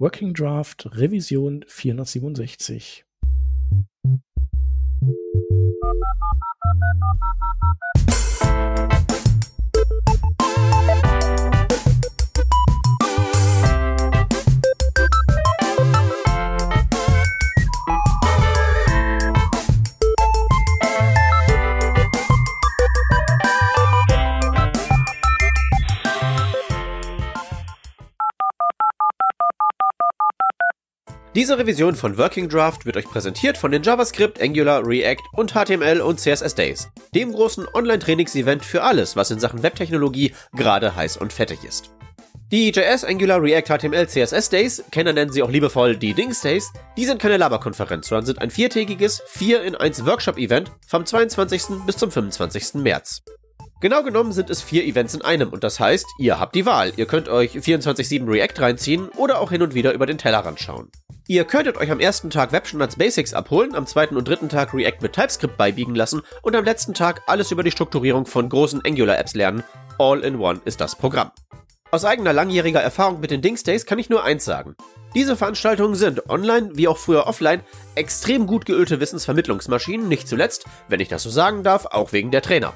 Working Draft Revision 467. Diese Revision von Working Draft wird euch präsentiert von den JavaScript, Angular, React und HTML und CSS Days, dem großen Online-Trainings-Event für alles, was in Sachen Webtechnologie gerade heiß und fettig ist. Die JS, Angular, React, HTML, CSS Days, Kenner nennen sie auch liebevoll die Dings Days, die sind keine Laberkonferenz, sondern sind ein viertägiges 4 in 1 Workshop-Event vom 22. bis zum 25. März. Genau genommen sind es vier Events in einem und das heißt, ihr habt die Wahl. Ihr könnt euch 24-7 React reinziehen oder auch hin und wieder über den Tellerrand schauen. Ihr könntet euch am ersten Tag WebStandards Basics abholen, am zweiten und dritten Tag React mit TypeScript beibiegen lassen und am letzten Tag alles über die Strukturierung von großen Angular-Apps lernen. All in One ist das Programm. Aus eigener langjähriger Erfahrung mit den Dingsdays kann ich nur eins sagen. Diese Veranstaltungen sind online wie auch früher offline extrem gut geölte Wissensvermittlungsmaschinen, nicht zuletzt, wenn ich das so sagen darf, auch wegen der Trainer.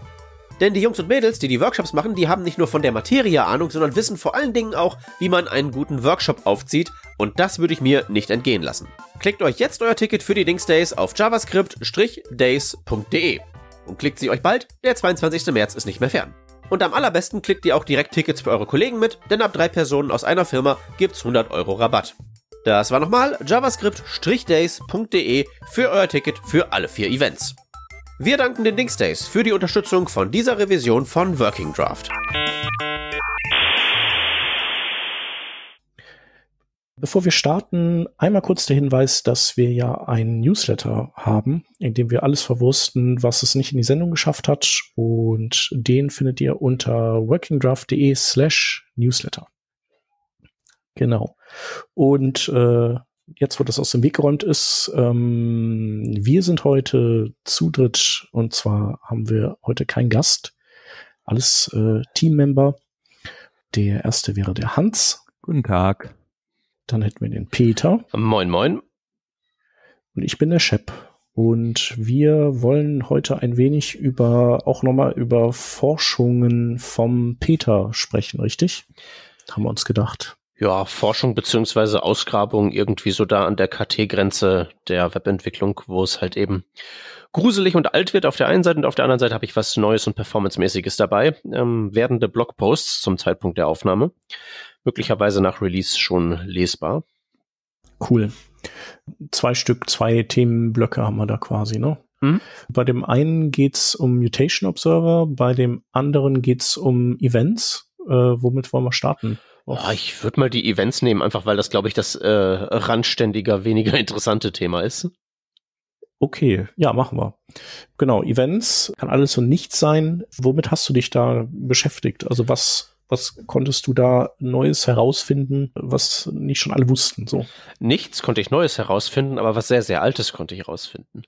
Denn die Jungs und Mädels, die die Workshops machen, die haben nicht nur von der Materie Ahnung, sondern wissen vor allen Dingen auch, wie man einen guten Workshop aufzieht und das würde ich mir nicht entgehen lassen. Klickt euch jetzt euer Ticket für die Dingsdays auf javascript-days.de und klickt sie euch bald, der 22. März ist nicht mehr fern. Und am allerbesten klickt ihr auch direkt Tickets für eure Kollegen mit, denn ab drei Personen aus einer Firma gibt's 100 Euro Rabatt. Das war nochmal javascript-days.de für euer Ticket für alle vier Events. Wir danken den Dingsdays für die Unterstützung von dieser Revision von Working Draft. Bevor wir starten, einmal kurz der Hinweis, dass wir ja einen Newsletter haben, in dem wir alles verwursten, was es nicht in die Sendung geschafft hat. Und den findet ihr unter workingdraft.de slash Newsletter. Genau. Und äh, jetzt, wo das aus dem Weg geräumt ist, ähm, wir sind heute zu dritt und zwar haben wir heute keinen Gast, alles äh, Teammember. Der erste wäre der Hans. Guten Tag. Dann hätten wir den Peter. Moin, moin. Und ich bin der Shep. Und wir wollen heute ein wenig über, auch nochmal über Forschungen vom Peter sprechen, richtig? Haben wir uns gedacht ja, Forschung beziehungsweise Ausgrabung irgendwie so da an der KT-Grenze der Webentwicklung, wo es halt eben gruselig und alt wird auf der einen Seite und auf der anderen Seite habe ich was Neues und Performance-mäßiges dabei. Ähm, werdende Blogposts zum Zeitpunkt der Aufnahme. Möglicherweise nach Release schon lesbar. Cool. Zwei Stück, zwei Themenblöcke haben wir da quasi, ne? Mhm. Bei dem einen geht's um Mutation Observer, bei dem anderen geht's um Events. Äh, womit wollen wir starten? Ja, ah, ich würde mal die Events nehmen, einfach weil das, glaube ich, das äh, randständiger, weniger interessante Thema ist. Okay, ja, machen wir. Genau, Events kann alles und nichts sein. Womit hast du dich da beschäftigt? Also was was konntest du da Neues herausfinden, was nicht schon alle wussten? So? Nichts konnte ich Neues herausfinden, aber was sehr, sehr Altes konnte ich herausfinden.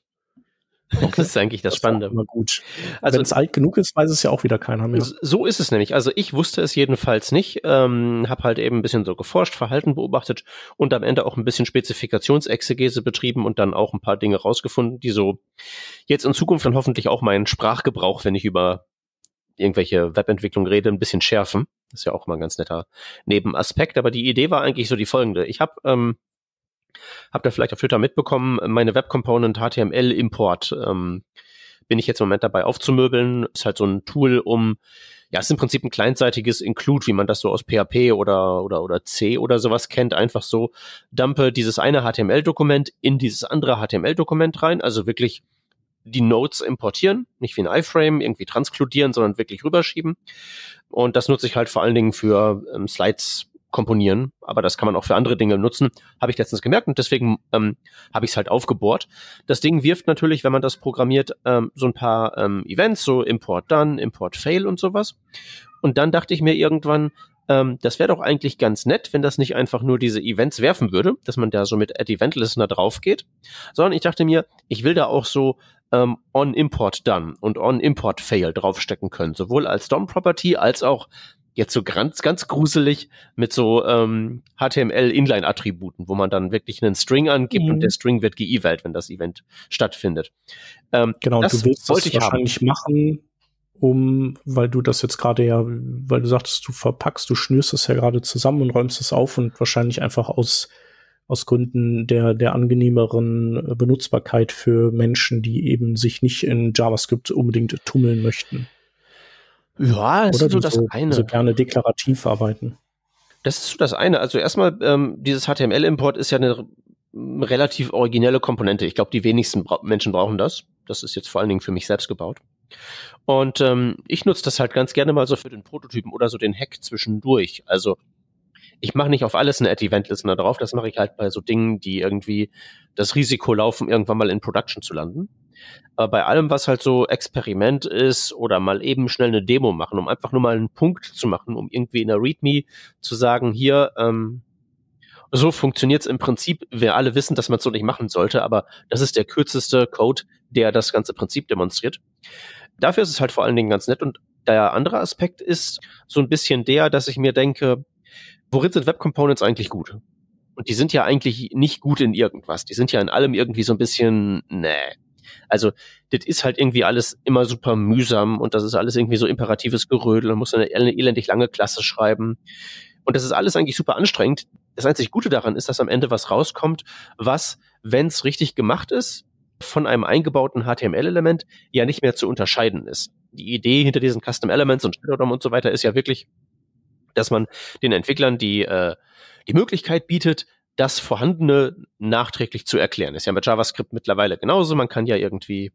Okay. Das ist eigentlich das, das Spannende. Immer gut. Also, Wenn es alt genug ist, weiß es ja auch wieder keiner mehr. So ist es nämlich. Also ich wusste es jedenfalls nicht, ähm, habe halt eben ein bisschen so geforscht, Verhalten beobachtet und am Ende auch ein bisschen Spezifikationsexegese betrieben und dann auch ein paar Dinge rausgefunden, die so jetzt in Zukunft dann hoffentlich auch meinen Sprachgebrauch, wenn ich über irgendwelche Webentwicklung rede, ein bisschen schärfen. Das ist ja auch mal ein ganz netter Nebenaspekt. Aber die Idee war eigentlich so die folgende. Ich habe ähm, Habt ihr vielleicht auf Twitter mitbekommen, meine Web Component HTML Import ähm, bin ich jetzt im Moment dabei aufzumöbeln. Ist halt so ein Tool, um, ja, ist im Prinzip ein kleinseitiges Include, wie man das so aus PHP oder, oder, oder C oder sowas kennt. Einfach so, dumpe dieses eine HTML-Dokument in dieses andere HTML-Dokument rein. Also wirklich die Notes importieren, nicht wie ein iFrame irgendwie transkludieren, sondern wirklich rüberschieben. Und das nutze ich halt vor allen Dingen für ähm, Slides komponieren, aber das kann man auch für andere Dinge nutzen, habe ich letztens gemerkt und deswegen ähm, habe ich es halt aufgebohrt. Das Ding wirft natürlich, wenn man das programmiert, ähm, so ein paar ähm, Events, so Import Done, Import Fail und sowas. Und dann dachte ich mir irgendwann, ähm, das wäre doch eigentlich ganz nett, wenn das nicht einfach nur diese Events werfen würde, dass man da so mit Add Event Listener drauf geht, sondern ich dachte mir, ich will da auch so ähm, On Import Done und On Import Fail draufstecken können, sowohl als DOM Property als auch jetzt so ganz, ganz gruselig mit so ähm, HTML-Inline-Attributen, wo man dann wirklich einen String angibt mhm. und der String wird geevalt, wenn das Event stattfindet. Ähm, genau, das du willst wollte ich wahrscheinlich haben. machen, um, weil du das jetzt gerade ja, weil du sagtest, du verpackst, du schnürst es ja gerade zusammen und räumst es auf und wahrscheinlich einfach aus aus Gründen der, der angenehmeren äh, Benutzbarkeit für Menschen, die eben sich nicht in JavaScript unbedingt tummeln möchten. Ja, das Oder ist so das so, eine. So gerne deklarativ arbeiten. Das ist so das eine. Also erstmal, ähm, dieses HTML-Import ist ja eine relativ originelle Komponente. Ich glaube, die wenigsten bra Menschen brauchen das. Das ist jetzt vor allen Dingen für mich selbst gebaut. Und ähm, ich nutze das halt ganz gerne mal so für den Prototypen oder so den Hack zwischendurch. Also ich mache nicht auf alles eine Ad-Event-Listener drauf. Das mache ich halt bei so Dingen, die irgendwie das Risiko laufen, irgendwann mal in Production zu landen äh, bei allem, was halt so Experiment ist oder mal eben schnell eine Demo machen, um einfach nur mal einen Punkt zu machen, um irgendwie in der README zu sagen, hier, ähm, so funktioniert es im Prinzip. Wir alle wissen, dass man es so nicht machen sollte, aber das ist der kürzeste Code, der das ganze Prinzip demonstriert. Dafür ist es halt vor allen Dingen ganz nett. Und der andere Aspekt ist so ein bisschen der, dass ich mir denke, worin sind Web Components eigentlich gut? Und die sind ja eigentlich nicht gut in irgendwas. Die sind ja in allem irgendwie so ein bisschen, nee. Also, das ist halt irgendwie alles immer super mühsam und das ist alles irgendwie so imperatives Gerödel. und muss eine, eine elendig lange Klasse schreiben. Und das ist alles eigentlich super anstrengend. Das einzig Gute daran ist, dass am Ende was rauskommt, was, wenn es richtig gemacht ist, von einem eingebauten HTML-Element ja nicht mehr zu unterscheiden ist. Die Idee hinter diesen Custom Elements und Shadow und so weiter ist ja wirklich, dass man den Entwicklern die, äh, die Möglichkeit bietet, das Vorhandene nachträglich zu erklären. Ist ja mit JavaScript mittlerweile genauso. Man kann ja irgendwie,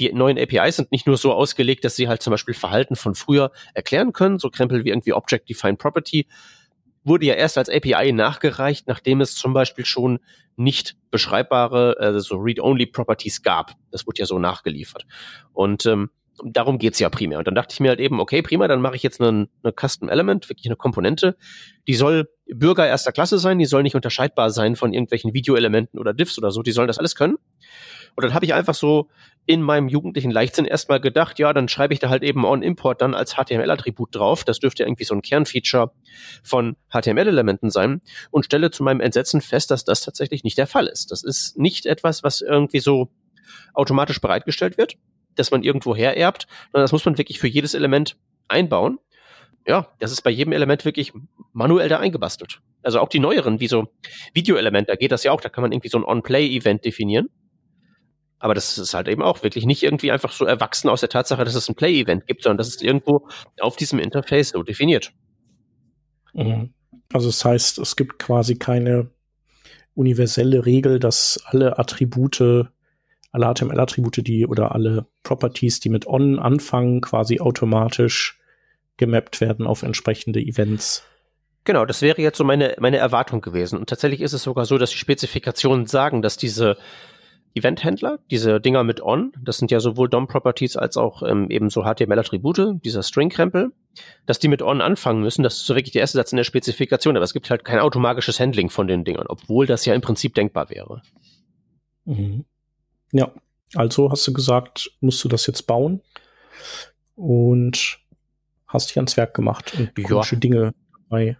die neuen APIs sind nicht nur so ausgelegt, dass sie halt zum Beispiel Verhalten von früher erklären können. So Krempel wie irgendwie Object-Defined Property wurde ja erst als API nachgereicht, nachdem es zum Beispiel schon nicht beschreibbare, also so Read-Only-Properties gab. Das wurde ja so nachgeliefert. Und ähm, darum geht's ja primär. Und dann dachte ich mir halt eben, okay, prima, dann mache ich jetzt einen, eine Custom Element, wirklich eine Komponente, die soll Bürger erster Klasse sein, die soll nicht unterscheidbar sein von irgendwelchen Videoelementen oder Diffs oder so, die sollen das alles können. Und dann habe ich einfach so in meinem jugendlichen Leichtsinn erstmal gedacht, ja, dann schreibe ich da halt eben On-Import dann als HTML-Attribut drauf. Das dürfte irgendwie so ein Kernfeature von HTML-Elementen sein und stelle zu meinem Entsetzen fest, dass das tatsächlich nicht der Fall ist. Das ist nicht etwas, was irgendwie so automatisch bereitgestellt wird, das man irgendwo hererbt, sondern das muss man wirklich für jedes Element einbauen. Ja, das ist bei jedem Element wirklich manuell da eingebastelt. Also auch die neueren, wie so Videoelemente, da geht das ja auch, da kann man irgendwie so ein On-Play-Event definieren. Aber das ist halt eben auch wirklich nicht irgendwie einfach so erwachsen aus der Tatsache, dass es ein Play-Event gibt, sondern das ist irgendwo auf diesem Interface so definiert. Mhm. Also das heißt, es gibt quasi keine universelle Regel, dass alle Attribute alle HTML-Attribute, die oder alle Properties, die mit on anfangen, quasi automatisch gemappt werden auf entsprechende Events. Genau, das wäre jetzt so meine, meine Erwartung gewesen. Und tatsächlich ist es sogar so, dass die Spezifikationen sagen, dass diese Event-Händler, diese Dinger mit on, das sind ja sowohl DOM-Properties als auch ähm, eben so HTML-Attribute, dieser String-Krempel, dass die mit on anfangen müssen. Das ist so wirklich der erste Satz in der Spezifikation, aber es gibt halt kein automatisches Handling von den Dingern, obwohl das ja im Prinzip denkbar wäre. Mhm. Ja, also hast du gesagt, musst du das jetzt bauen und hast dich ans Werk gemacht und ja. Dinge bei.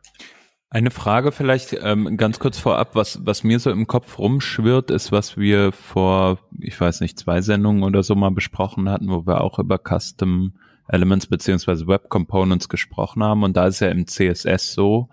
Eine Frage vielleicht ähm, ganz kurz vorab, was, was mir so im Kopf rumschwirrt, ist, was wir vor, ich weiß nicht, zwei Sendungen oder so mal besprochen hatten, wo wir auch über Custom Elements bzw. Web Components gesprochen haben. Und da ist ja im CSS so,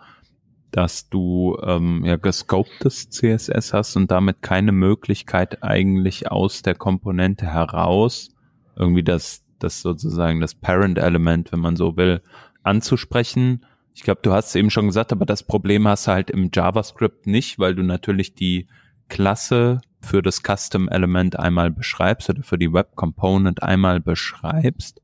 dass du ähm, ja gescopedes CSS hast und damit keine Möglichkeit eigentlich aus der Komponente heraus irgendwie das, das sozusagen das Parent-Element, wenn man so will, anzusprechen. Ich glaube, du hast es eben schon gesagt, aber das Problem hast du halt im JavaScript nicht, weil du natürlich die Klasse für das Custom-Element einmal beschreibst oder für die Web-Component einmal beschreibst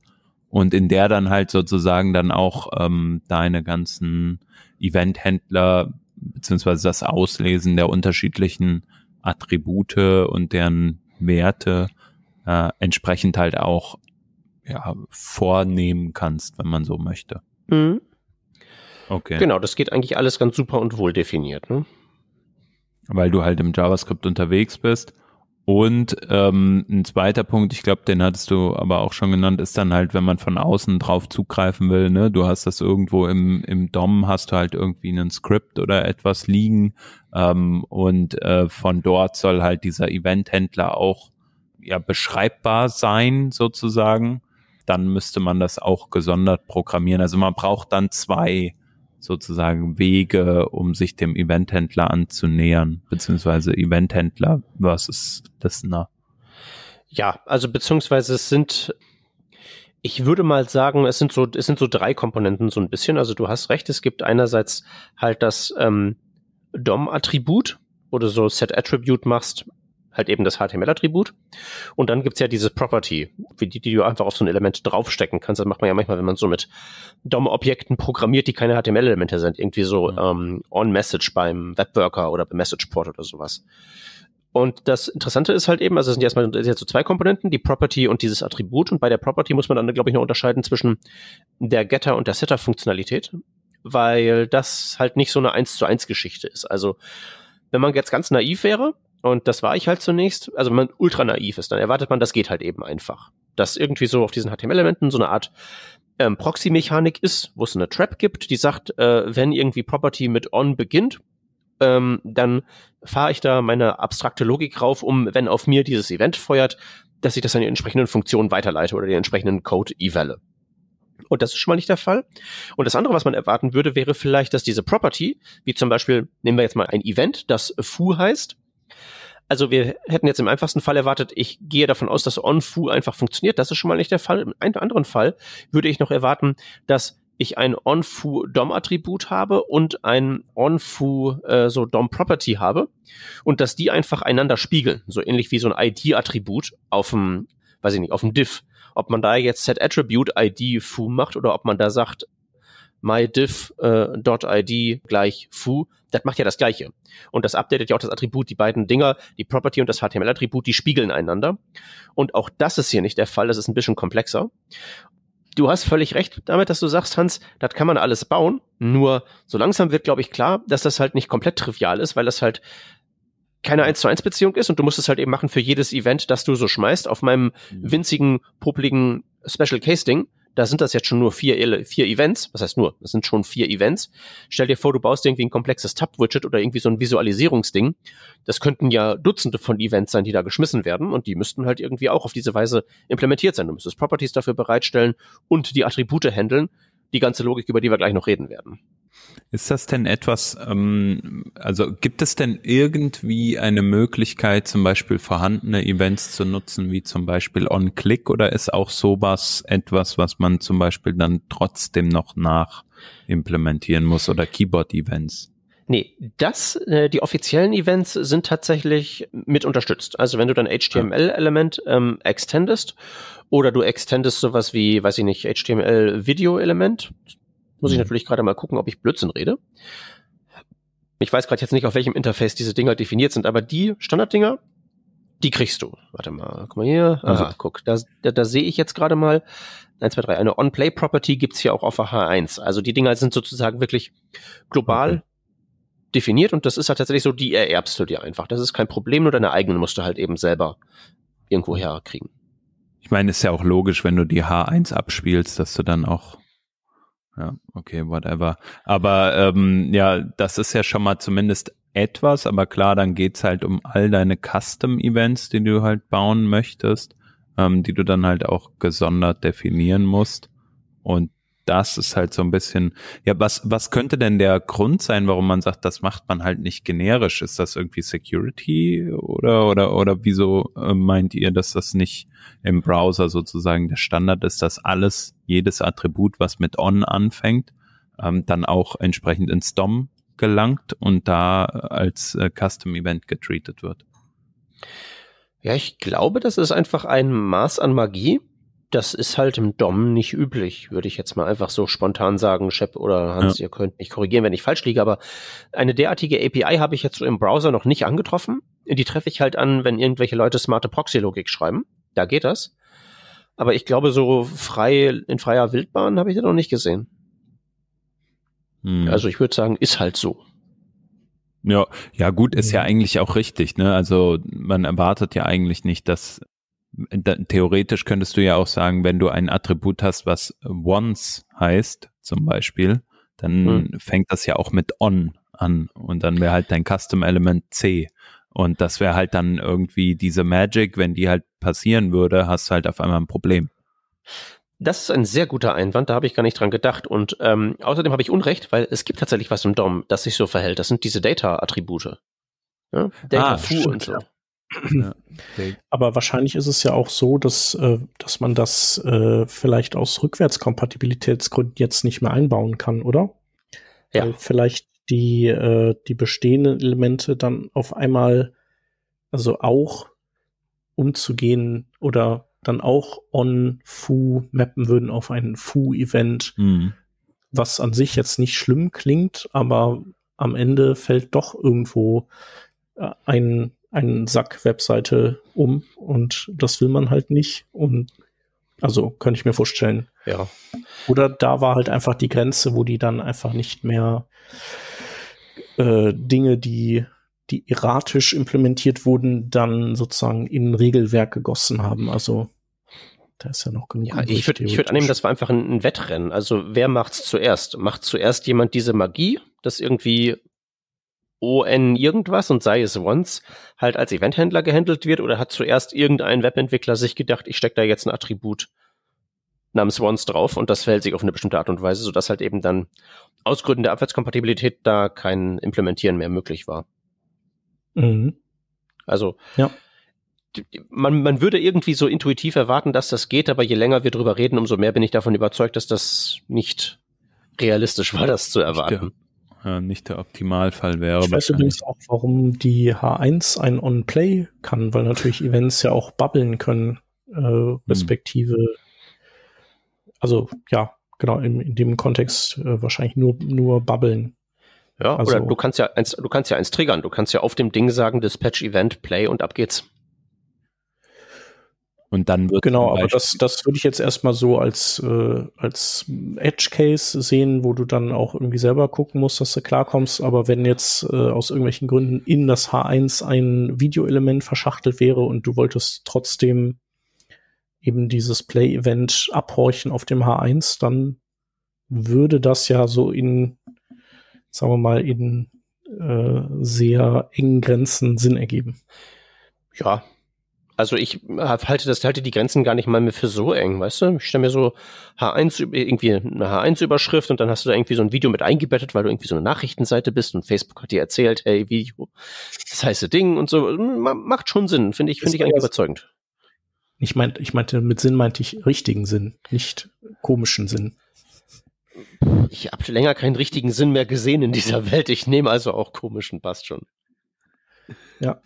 und in der dann halt sozusagen dann auch ähm, deine ganzen Eventhändler beziehungsweise das Auslesen der unterschiedlichen Attribute und deren Werte äh, entsprechend halt auch ja, vornehmen kannst, wenn man so möchte. Mhm. Okay. Genau, das geht eigentlich alles ganz super und wohl definiert. Ne? Weil du halt im JavaScript unterwegs bist und ähm, ein zweiter Punkt, ich glaube, den hattest du aber auch schon genannt, ist dann halt, wenn man von außen drauf zugreifen will, ne, du hast das irgendwo im, im DOM, hast du halt irgendwie einen Script oder etwas liegen ähm, und äh, von dort soll halt dieser Eventhändler auch ja beschreibbar sein sozusagen. Dann müsste man das auch gesondert programmieren. Also man braucht dann zwei sozusagen Wege, um sich dem Eventhändler anzunähern, beziehungsweise Eventhändler versus Listener. Ja, also beziehungsweise es sind, ich würde mal sagen, es sind so, es sind so drei Komponenten so ein bisschen. Also du hast recht, es gibt einerseits halt das ähm, DOM-Attribut, wo du so Set-Attribute machst halt eben das HTML-Attribut. Und dann gibt's ja dieses Property, wie die, die du einfach auf so ein Element draufstecken kannst. Das macht man ja manchmal, wenn man so mit DOM-Objekten programmiert, die keine HTML-Elemente sind. Irgendwie so mhm. ähm, On-Message beim Webworker oder beim Messageport oder sowas. Und das Interessante ist halt eben, also es sind erstmal jetzt so zwei Komponenten, die Property und dieses Attribut. Und bei der Property muss man dann, glaube ich, noch unterscheiden zwischen der Getter- und der Setter-Funktionalität, weil das halt nicht so eine 1 zu 1 Geschichte ist. Also wenn man jetzt ganz naiv wäre und das war ich halt zunächst. Also wenn man ultra naiv ist, dann erwartet man, das geht halt eben einfach. Dass irgendwie so auf diesen HTML-Elementen so eine Art ähm, Proxy-Mechanik ist, wo es eine Trap gibt, die sagt, äh, wenn irgendwie Property mit on beginnt, ähm, dann fahre ich da meine abstrakte Logik rauf, um, wenn auf mir dieses Event feuert, dass ich das an die entsprechenden Funktionen weiterleite oder den entsprechenden Code evalle. Und das ist schon mal nicht der Fall. Und das andere, was man erwarten würde, wäre vielleicht, dass diese Property, wie zum Beispiel, nehmen wir jetzt mal ein Event, das foo heißt, also wir hätten jetzt im einfachsten Fall erwartet, ich gehe davon aus, dass OnFu einfach funktioniert. Das ist schon mal nicht der Fall. Im einen anderen Fall würde ich noch erwarten, dass ich ein OnFu DOM-Attribut habe und ein OnFu äh, so DOM-Property habe und dass die einfach einander spiegeln, so ähnlich wie so ein ID-Attribut auf dem, weiß ich nicht, auf dem Div. Ob man da jetzt Set Attribute ID Foo macht oder ob man da sagt mydiff.id äh, gleich foo, das macht ja das Gleiche. Und das updatet ja auch das Attribut, die beiden Dinger, die Property und das HTML-Attribut, die spiegeln einander. Und auch das ist hier nicht der Fall, das ist ein bisschen komplexer. Du hast völlig recht damit, dass du sagst, Hans, das kann man alles bauen. Nur so langsam wird, glaube ich, klar, dass das halt nicht komplett trivial ist, weil das halt keine 1 zu 1 Beziehung ist und du musst es halt eben machen für jedes Event, das du so schmeißt auf meinem mhm. winzigen, popeligen Special Case Ding da sind das jetzt schon nur vier, vier Events, was heißt nur, das sind schon vier Events. Stell dir vor, du baust irgendwie ein komplexes Tab-Widget oder irgendwie so ein Visualisierungsding. Das könnten ja Dutzende von Events sein, die da geschmissen werden und die müssten halt irgendwie auch auf diese Weise implementiert sein. Du müsstest Properties dafür bereitstellen und die Attribute handeln die ganze Logik, über die wir gleich noch reden werden. Ist das denn etwas, ähm, also gibt es denn irgendwie eine Möglichkeit, zum Beispiel vorhandene Events zu nutzen, wie zum Beispiel On-Click oder ist auch sowas etwas, was man zum Beispiel dann trotzdem noch nach implementieren muss oder Keyboard-Events? Nee, das, äh, die offiziellen Events sind tatsächlich mit unterstützt. Also wenn du dein HTML-Element ähm, extendest oder du extendest sowas wie, weiß ich nicht, HTML-Video-Element, muss ich mhm. natürlich gerade mal gucken, ob ich Blödsinn rede. Ich weiß gerade jetzt nicht, auf welchem Interface diese Dinger definiert sind, aber die Standarddinger, die kriegst du. Warte mal, guck mal hier. Aha, also. guck, da, da, da sehe ich jetzt gerade mal, 1, 2, 3, eine On-Play-Property gibt's hier auch auf H1. Also die Dinger sind sozusagen wirklich global okay definiert und das ist halt tatsächlich so, die ererbst du dir einfach. Das ist kein Problem, nur deine eigenen musst du halt eben selber irgendwo herkriegen. Ich meine, ist ja auch logisch, wenn du die H1 abspielst, dass du dann auch. Ja, okay, whatever. Aber ähm, ja, das ist ja schon mal zumindest etwas, aber klar, dann geht es halt um all deine Custom-Events, die du halt bauen möchtest, ähm, die du dann halt auch gesondert definieren musst. Und das ist halt so ein bisschen, ja, was, was könnte denn der Grund sein, warum man sagt, das macht man halt nicht generisch? Ist das irgendwie Security oder, oder, oder wieso äh, meint ihr, dass das nicht im Browser sozusagen der Standard ist, dass alles, jedes Attribut, was mit on anfängt, ähm, dann auch entsprechend ins DOM gelangt und da äh, als äh, Custom Event getreatet wird? Ja, ich glaube, das ist einfach ein Maß an Magie, das ist halt im Dom nicht üblich, würde ich jetzt mal einfach so spontan sagen, Shep oder Hans, ja. ihr könnt mich korrigieren, wenn ich falsch liege, aber eine derartige API habe ich jetzt so im Browser noch nicht angetroffen. Die treffe ich halt an, wenn irgendwelche Leute smarte Proxy-Logik schreiben. Da geht das. Aber ich glaube, so frei, in freier Wildbahn habe ich das noch nicht gesehen. Hm. Also ich würde sagen, ist halt so. Ja, ja gut, ist ja mhm. eigentlich auch richtig. Ne? Also man erwartet ja eigentlich nicht, dass theoretisch könntest du ja auch sagen, wenn du ein Attribut hast, was once heißt, zum Beispiel, dann mhm. fängt das ja auch mit on an und dann wäre halt dein Custom Element C. Und das wäre halt dann irgendwie diese Magic, wenn die halt passieren würde, hast du halt auf einmal ein Problem. Das ist ein sehr guter Einwand, da habe ich gar nicht dran gedacht. Und ähm, außerdem habe ich Unrecht, weil es gibt tatsächlich was im DOM, das sich so verhält. Das sind diese Data-Attribute. Ja? Data ah, und so. Aber wahrscheinlich ist es ja auch so, dass, äh, dass man das äh, vielleicht aus Rückwärtskompatibilitätsgründen jetzt nicht mehr einbauen kann, oder? Ja. Weil vielleicht die, äh, die bestehenden Elemente dann auf einmal, also auch umzugehen oder dann auch on Foo mappen würden auf ein Foo-Event, mhm. was an sich jetzt nicht schlimm klingt, aber am Ende fällt doch irgendwo äh, ein einen Sack-Webseite um und das will man halt nicht. Und also könnte ich mir vorstellen. Ja. Oder da war halt einfach die Grenze, wo die dann einfach nicht mehr äh, Dinge, die, die erratisch implementiert wurden, dann sozusagen in Regelwerk gegossen haben. Also da ist ja noch genug. Ja, ich würde ich würd annehmen, das war einfach ein, ein Wettrennen. Also wer macht's zuerst? Macht zuerst jemand diese Magie, dass irgendwie ON irgendwas und sei es once halt als Eventhändler gehandelt wird oder hat zuerst irgendein Webentwickler sich gedacht, ich stecke da jetzt ein Attribut namens once drauf und das verhält sich auf eine bestimmte Art und Weise, sodass halt eben dann aus Gründen der Abwärtskompatibilität da kein Implementieren mehr möglich war. Mhm. Also ja. man, man würde irgendwie so intuitiv erwarten, dass das geht, aber je länger wir drüber reden, umso mehr bin ich davon überzeugt, dass das nicht realistisch war, das zu erwarten. Ja. Äh, nicht der Optimalfall wäre. Ich weiß übrigens auch, warum die H1 ein On-Play kann, weil natürlich Events ja auch bubbeln können, äh, hm. respektive, hm. also ja, genau, in, in dem Kontext äh, wahrscheinlich nur, nur bubbeln. Ja, also, oder du kannst ja eins, du kannst ja eins triggern. Du kannst ja auf dem Ding sagen, Dispatch Event Play und ab geht's. Und dann wird genau, aber das, das würde ich jetzt erstmal so als, äh, als Edge-Case sehen, wo du dann auch irgendwie selber gucken musst, dass du klarkommst. Aber wenn jetzt äh, aus irgendwelchen Gründen in das H1 ein Videoelement verschachtelt wäre und du wolltest trotzdem eben dieses Play-Event abhorchen auf dem H1, dann würde das ja so in, sagen wir mal, in äh, sehr engen Grenzen Sinn ergeben. Ja, also ich äh, halte das, halte die Grenzen gar nicht mal mehr für so eng, weißt du? Ich stelle mir so H1, äh, irgendwie eine H1-Überschrift und dann hast du da irgendwie so ein Video mit eingebettet, weil du irgendwie so eine Nachrichtenseite bist und Facebook hat dir erzählt, hey, Video, das heiße Ding und so. Macht schon Sinn, finde ich, finde ich eigentlich überzeugend. Ich meinte, ich meinte, mit Sinn meinte ich richtigen Sinn, nicht komischen Sinn. Ich habe länger keinen richtigen Sinn mehr gesehen in dieser Welt. Ich nehme also auch komischen, passt schon. Ja,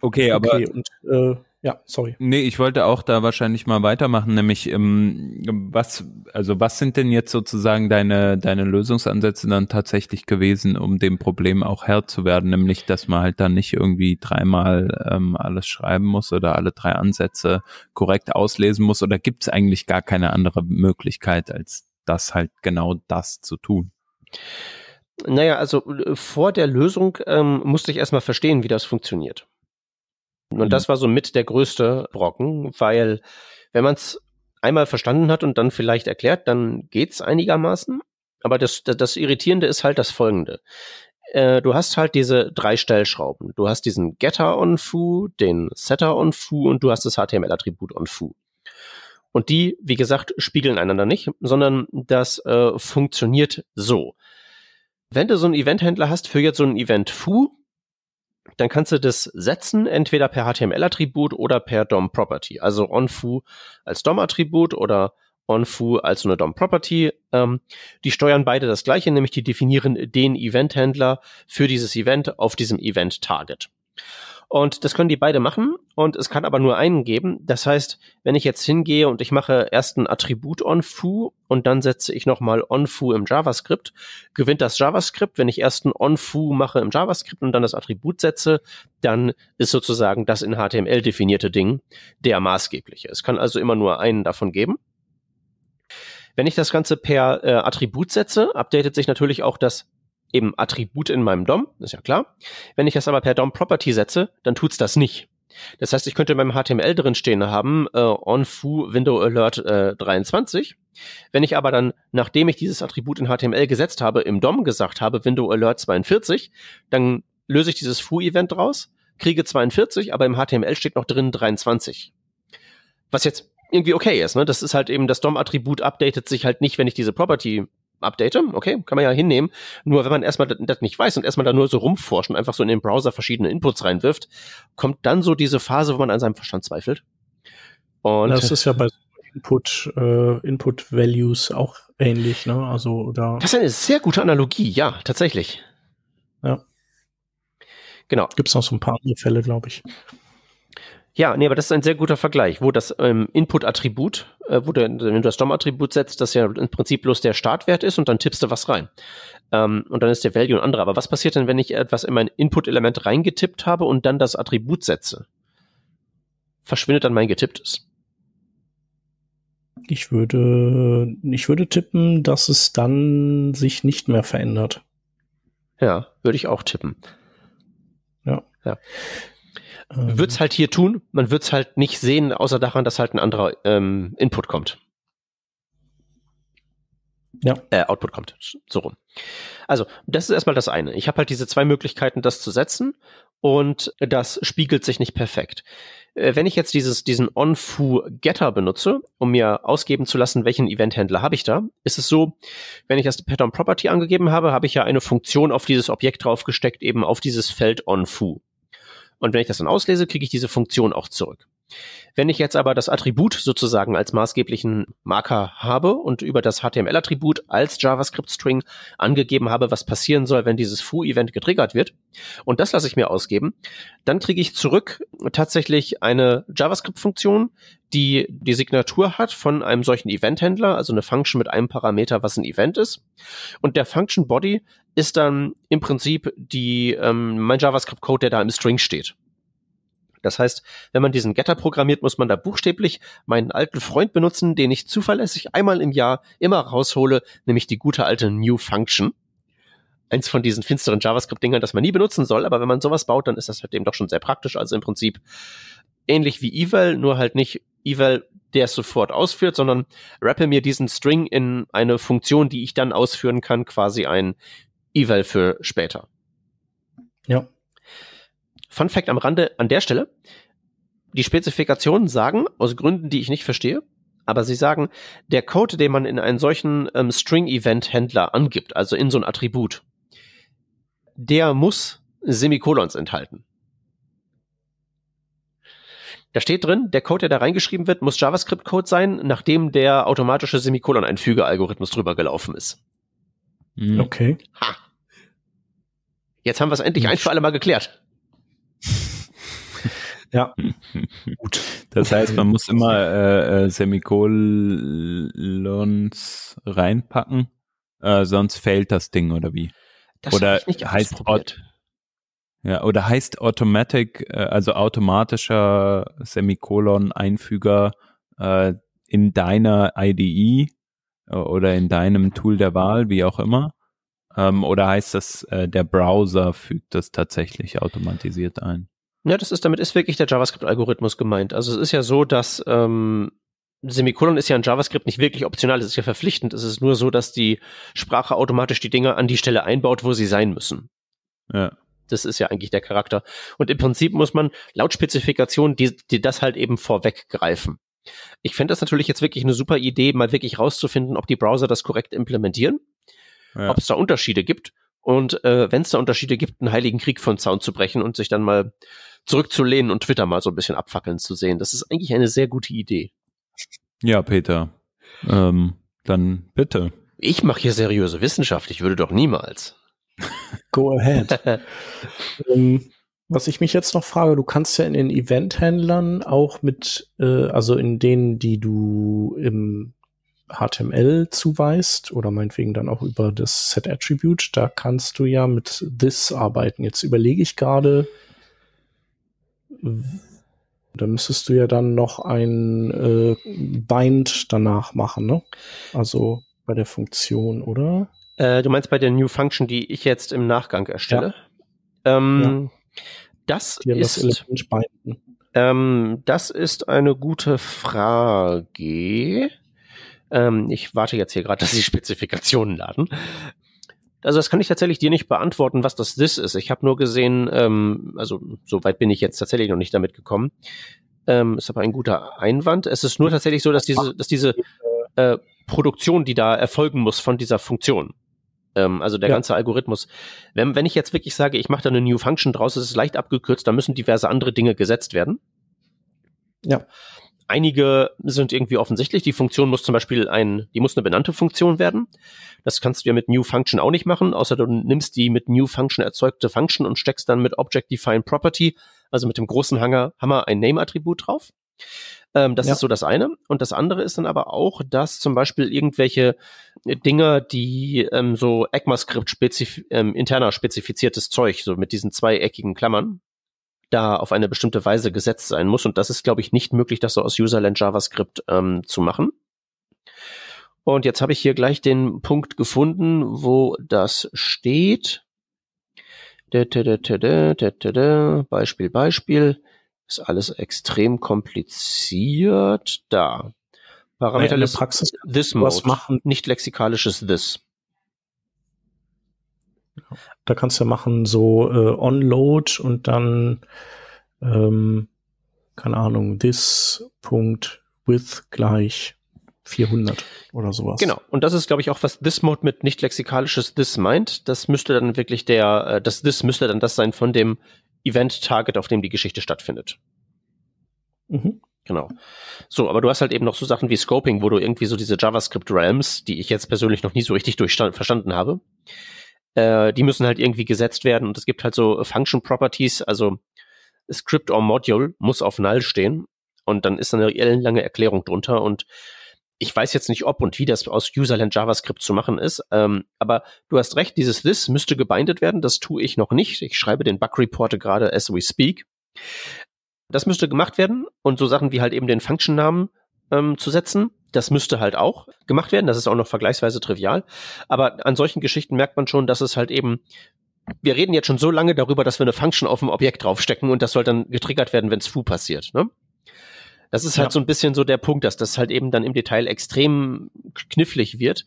Okay, aber. Okay, und, äh, ja, sorry. Nee, ich wollte auch da wahrscheinlich mal weitermachen, nämlich ähm, was, also was sind denn jetzt sozusagen deine, deine Lösungsansätze dann tatsächlich gewesen, um dem Problem auch Herr zu werden, nämlich dass man halt dann nicht irgendwie dreimal ähm, alles schreiben muss oder alle drei Ansätze korrekt auslesen muss oder gibt es eigentlich gar keine andere Möglichkeit, als das halt genau das zu tun? Naja, also äh, vor der Lösung ähm, musste ich erstmal verstehen, wie das funktioniert. Und mhm. das war so mit der größte Brocken, weil wenn man es einmal verstanden hat und dann vielleicht erklärt, dann geht's einigermaßen. Aber das, das, das Irritierende ist halt das Folgende. Äh, du hast halt diese drei Stellschrauben. Du hast diesen Getter on Foo, den Setter on Foo und du hast das HTML-Attribut on Foo. Und die, wie gesagt, spiegeln einander nicht, sondern das äh, funktioniert so. Wenn du so einen Eventhändler hast für jetzt so ein Event Foo, dann kannst du das setzen, entweder per HTML-Attribut oder per DOM-Property. Also onFoo als DOM-Attribut oder onFoo als eine DOM-Property. Ähm, die steuern beide das gleiche, nämlich die definieren den Event-Händler für dieses Event auf diesem Event-Target. Und das können die beide machen und es kann aber nur einen geben. Das heißt, wenn ich jetzt hingehe und ich mache erst ein Attribut onFoo und dann setze ich nochmal onFoo im JavaScript, gewinnt das JavaScript. Wenn ich erst ein onFoo mache im JavaScript und dann das Attribut setze, dann ist sozusagen das in HTML definierte Ding der maßgebliche. Es kann also immer nur einen davon geben. Wenn ich das Ganze per äh, Attribut setze, updatet sich natürlich auch das eben Attribut in meinem DOM, ist ja klar. Wenn ich das aber per DOM Property setze, dann tut's das nicht. Das heißt, ich könnte in meinem HTML drin stehen haben, äh, on foo window alert äh, 23. Wenn ich aber dann, nachdem ich dieses Attribut in HTML gesetzt habe, im DOM gesagt habe, window alert 42, dann löse ich dieses foo-Event raus, kriege 42, aber im HTML steht noch drin 23. Was jetzt irgendwie okay ist, ne? Das ist halt eben, das DOM-Attribut updatet sich halt nicht, wenn ich diese Property update, okay, kann man ja hinnehmen. Nur wenn man erstmal das nicht weiß und erstmal da nur so rumforscht und einfach so in den Browser verschiedene Inputs reinwirft, kommt dann so diese Phase, wo man an seinem Verstand zweifelt. Und das ist ja bei Input, äh, Input Values auch ähnlich, ne? Also da. Das ist eine sehr gute Analogie, ja, tatsächlich. Ja. Genau. Gibt es noch so ein paar andere Fälle, glaube ich. Ja, nee, aber das ist ein sehr guter Vergleich, wo das ähm, Input-Attribut, äh, wo du, wenn du das DOM-Attribut setzt, das ja im Prinzip bloß der Startwert ist und dann tippst du was rein. Ähm, und dann ist der Value ein anderer. Aber was passiert denn, wenn ich etwas in mein Input-Element reingetippt habe und dann das Attribut setze? Verschwindet dann mein getipptes? Ich würde, ich würde tippen, dass es dann sich nicht mehr verändert. Ja, würde ich auch tippen. Ja. ja. Ähm. Wird's halt hier tun, man wird's halt nicht sehen, außer daran, dass halt ein anderer ähm, Input kommt. Ja. Äh, Output kommt, so rum. Also, das ist erstmal das eine. Ich habe halt diese zwei Möglichkeiten, das zu setzen und das spiegelt sich nicht perfekt. Äh, wenn ich jetzt dieses, diesen OnFu-Getter benutze, um mir ausgeben zu lassen, welchen Eventhändler habe ich da, ist es so, wenn ich das Pattern Property angegeben habe, habe ich ja eine Funktion auf dieses Objekt draufgesteckt, eben auf dieses Feld OnFu. Und wenn ich das dann auslese, kriege ich diese Funktion auch zurück. Wenn ich jetzt aber das Attribut sozusagen als maßgeblichen Marker habe und über das HTML-Attribut als JavaScript-String angegeben habe, was passieren soll, wenn dieses Foo-Event getriggert wird, und das lasse ich mir ausgeben, dann kriege ich zurück tatsächlich eine JavaScript-Funktion, die die Signatur hat von einem solchen Event-Händler, also eine Function mit einem Parameter, was ein Event ist. Und der Function Body ist dann im Prinzip die, ähm, mein JavaScript-Code, der da im String steht. Das heißt, wenn man diesen Getter programmiert, muss man da buchstäblich meinen alten Freund benutzen, den ich zuverlässig einmal im Jahr immer raushole, nämlich die gute alte New Function. Eins von diesen finsteren JavaScript-Dingern, das man nie benutzen soll, aber wenn man sowas baut, dann ist das halt eben doch schon sehr praktisch. Also im Prinzip ähnlich wie Eval, nur halt nicht Eval, der es sofort ausführt, sondern rappe mir diesen String in eine Funktion, die ich dann ausführen kann, quasi ein Eval für später. Ja, Fun Fact am Rande an der Stelle. Die Spezifikationen sagen, aus Gründen, die ich nicht verstehe, aber sie sagen, der Code, den man in einen solchen ähm, String-Event-Händler angibt, also in so ein Attribut, der muss Semikolons enthalten. Da steht drin, der Code, der da reingeschrieben wird, muss JavaScript-Code sein, nachdem der automatische Semikolon-Einfüge-Algorithmus drüber gelaufen ist. Mhm. Okay. Ha. Jetzt haben wir es endlich ein für alle Mal geklärt. Ja. Gut. Das heißt, man muss immer äh, äh, Semikolons reinpacken, äh, sonst fehlt das Ding oder wie? Das oder heißt Ort, ja, oder heißt Automatic, äh, also automatischer Semikolon-Einfüger äh, in deiner IDE äh, oder in deinem Tool der Wahl, wie auch immer, ähm, oder heißt das, äh, der Browser fügt das tatsächlich automatisiert ein? Ja, das ist, damit ist wirklich der JavaScript-Algorithmus gemeint. Also es ist ja so, dass ähm, Semikolon ist ja in JavaScript nicht wirklich optional, es ist ja verpflichtend. Es ist nur so, dass die Sprache automatisch die Dinge an die Stelle einbaut, wo sie sein müssen. Ja. Das ist ja eigentlich der Charakter. Und im Prinzip muss man laut Spezifikation die, die das halt eben vorweggreifen. Ich fände das natürlich jetzt wirklich eine super Idee, mal wirklich rauszufinden, ob die Browser das korrekt implementieren ja. ob es da Unterschiede gibt. Und äh, wenn es da Unterschiede gibt, einen heiligen Krieg von Zaun zu brechen und sich dann mal zurückzulehnen und Twitter mal so ein bisschen abfackeln zu sehen. Das ist eigentlich eine sehr gute Idee. Ja, Peter. Ähm, dann bitte. Ich mache hier seriöse Wissenschaft. Ich würde doch niemals. Go ahead. ähm, was ich mich jetzt noch frage, du kannst ja in den Eventhändlern auch mit, äh, also in denen, die du im HTML zuweist oder meinetwegen dann auch über das Set Attribute, da kannst du ja mit this arbeiten. Jetzt überlege ich gerade, da müsstest du ja dann noch ein äh, Bind danach machen, ne? Also bei der Funktion, oder? Äh, du meinst bei der New Function, die ich jetzt im Nachgang erstelle? Ja. Ähm, ja. Das die ist. Das Ähm, das ist eine gute Frage. Ähm, ich warte jetzt hier gerade, dass die Spezifikationen laden. Also das kann ich tatsächlich dir nicht beantworten, was das This ist. Ich habe nur gesehen, ähm, also so weit bin ich jetzt tatsächlich noch nicht damit gekommen. Ähm, ist aber ein guter Einwand. Es ist nur tatsächlich so, dass diese, dass diese äh, Produktion, die da erfolgen muss von dieser Funktion, ähm, also der ja. ganze Algorithmus. Wenn, wenn ich jetzt wirklich sage, ich mache da eine New Function draus, ist es leicht abgekürzt, da müssen diverse andere Dinge gesetzt werden. Ja. Einige sind irgendwie offensichtlich. Die Funktion muss zum Beispiel ein, die muss eine benannte Funktion werden. Das kannst du ja mit New Function auch nicht machen, außer du nimmst die mit New Function erzeugte Function und steckst dann mit Object Define Property, also mit dem großen Hanger, Hammer, ein Name-Attribut drauf. Ähm, das ja. ist so das eine. Und das andere ist dann aber auch, dass zum Beispiel irgendwelche Dinger, die ähm, so ECMAScript spezif ähm, interner spezifiziertes Zeug, so mit diesen zweieckigen Klammern, da auf eine bestimmte Weise gesetzt sein muss. Und das ist, glaube ich, nicht möglich, das so aus Userland JavaScript ähm, zu machen. Und jetzt habe ich hier gleich den Punkt gefunden, wo das steht. Beispiel, Beispiel. Ist alles extrem kompliziert. Da. Parameterless Praxis. This Mode. Was machen? Nicht lexikalisches This. Da kannst du ja machen so äh, onload und dann, ähm, keine Ahnung, this.with gleich 400 oder sowas. Genau. Und das ist, glaube ich, auch was this Mode mit nicht lexikalisches this meint. Das müsste dann wirklich der, äh, das this müsste dann das sein von dem Event Target, auf dem die Geschichte stattfindet. Mhm. Genau. So, aber du hast halt eben noch so Sachen wie Scoping, wo du irgendwie so diese JavaScript Realms, die ich jetzt persönlich noch nie so richtig verstanden habe, äh, die müssen halt irgendwie gesetzt werden und es gibt halt so Function Properties, also Script or Module muss auf Null stehen und dann ist eine ellenlange Erklärung drunter und ich weiß jetzt nicht, ob und wie das aus Userland JavaScript zu machen ist, ähm, aber du hast recht, dieses This müsste gebindet werden, das tue ich noch nicht. Ich schreibe den Bug-Reporte gerade as we speak. Das müsste gemacht werden und so Sachen wie halt eben den Function-Namen ähm, zu setzen. Das müsste halt auch gemacht werden. Das ist auch noch vergleichsweise trivial. Aber an solchen Geschichten merkt man schon, dass es halt eben wir reden jetzt schon so lange darüber, dass wir eine Function auf dem Objekt draufstecken und das soll dann getriggert werden, wenn es foo passiert. Ne? Das ist halt ja. so ein bisschen so der Punkt, dass das halt eben dann im Detail extrem knifflig wird.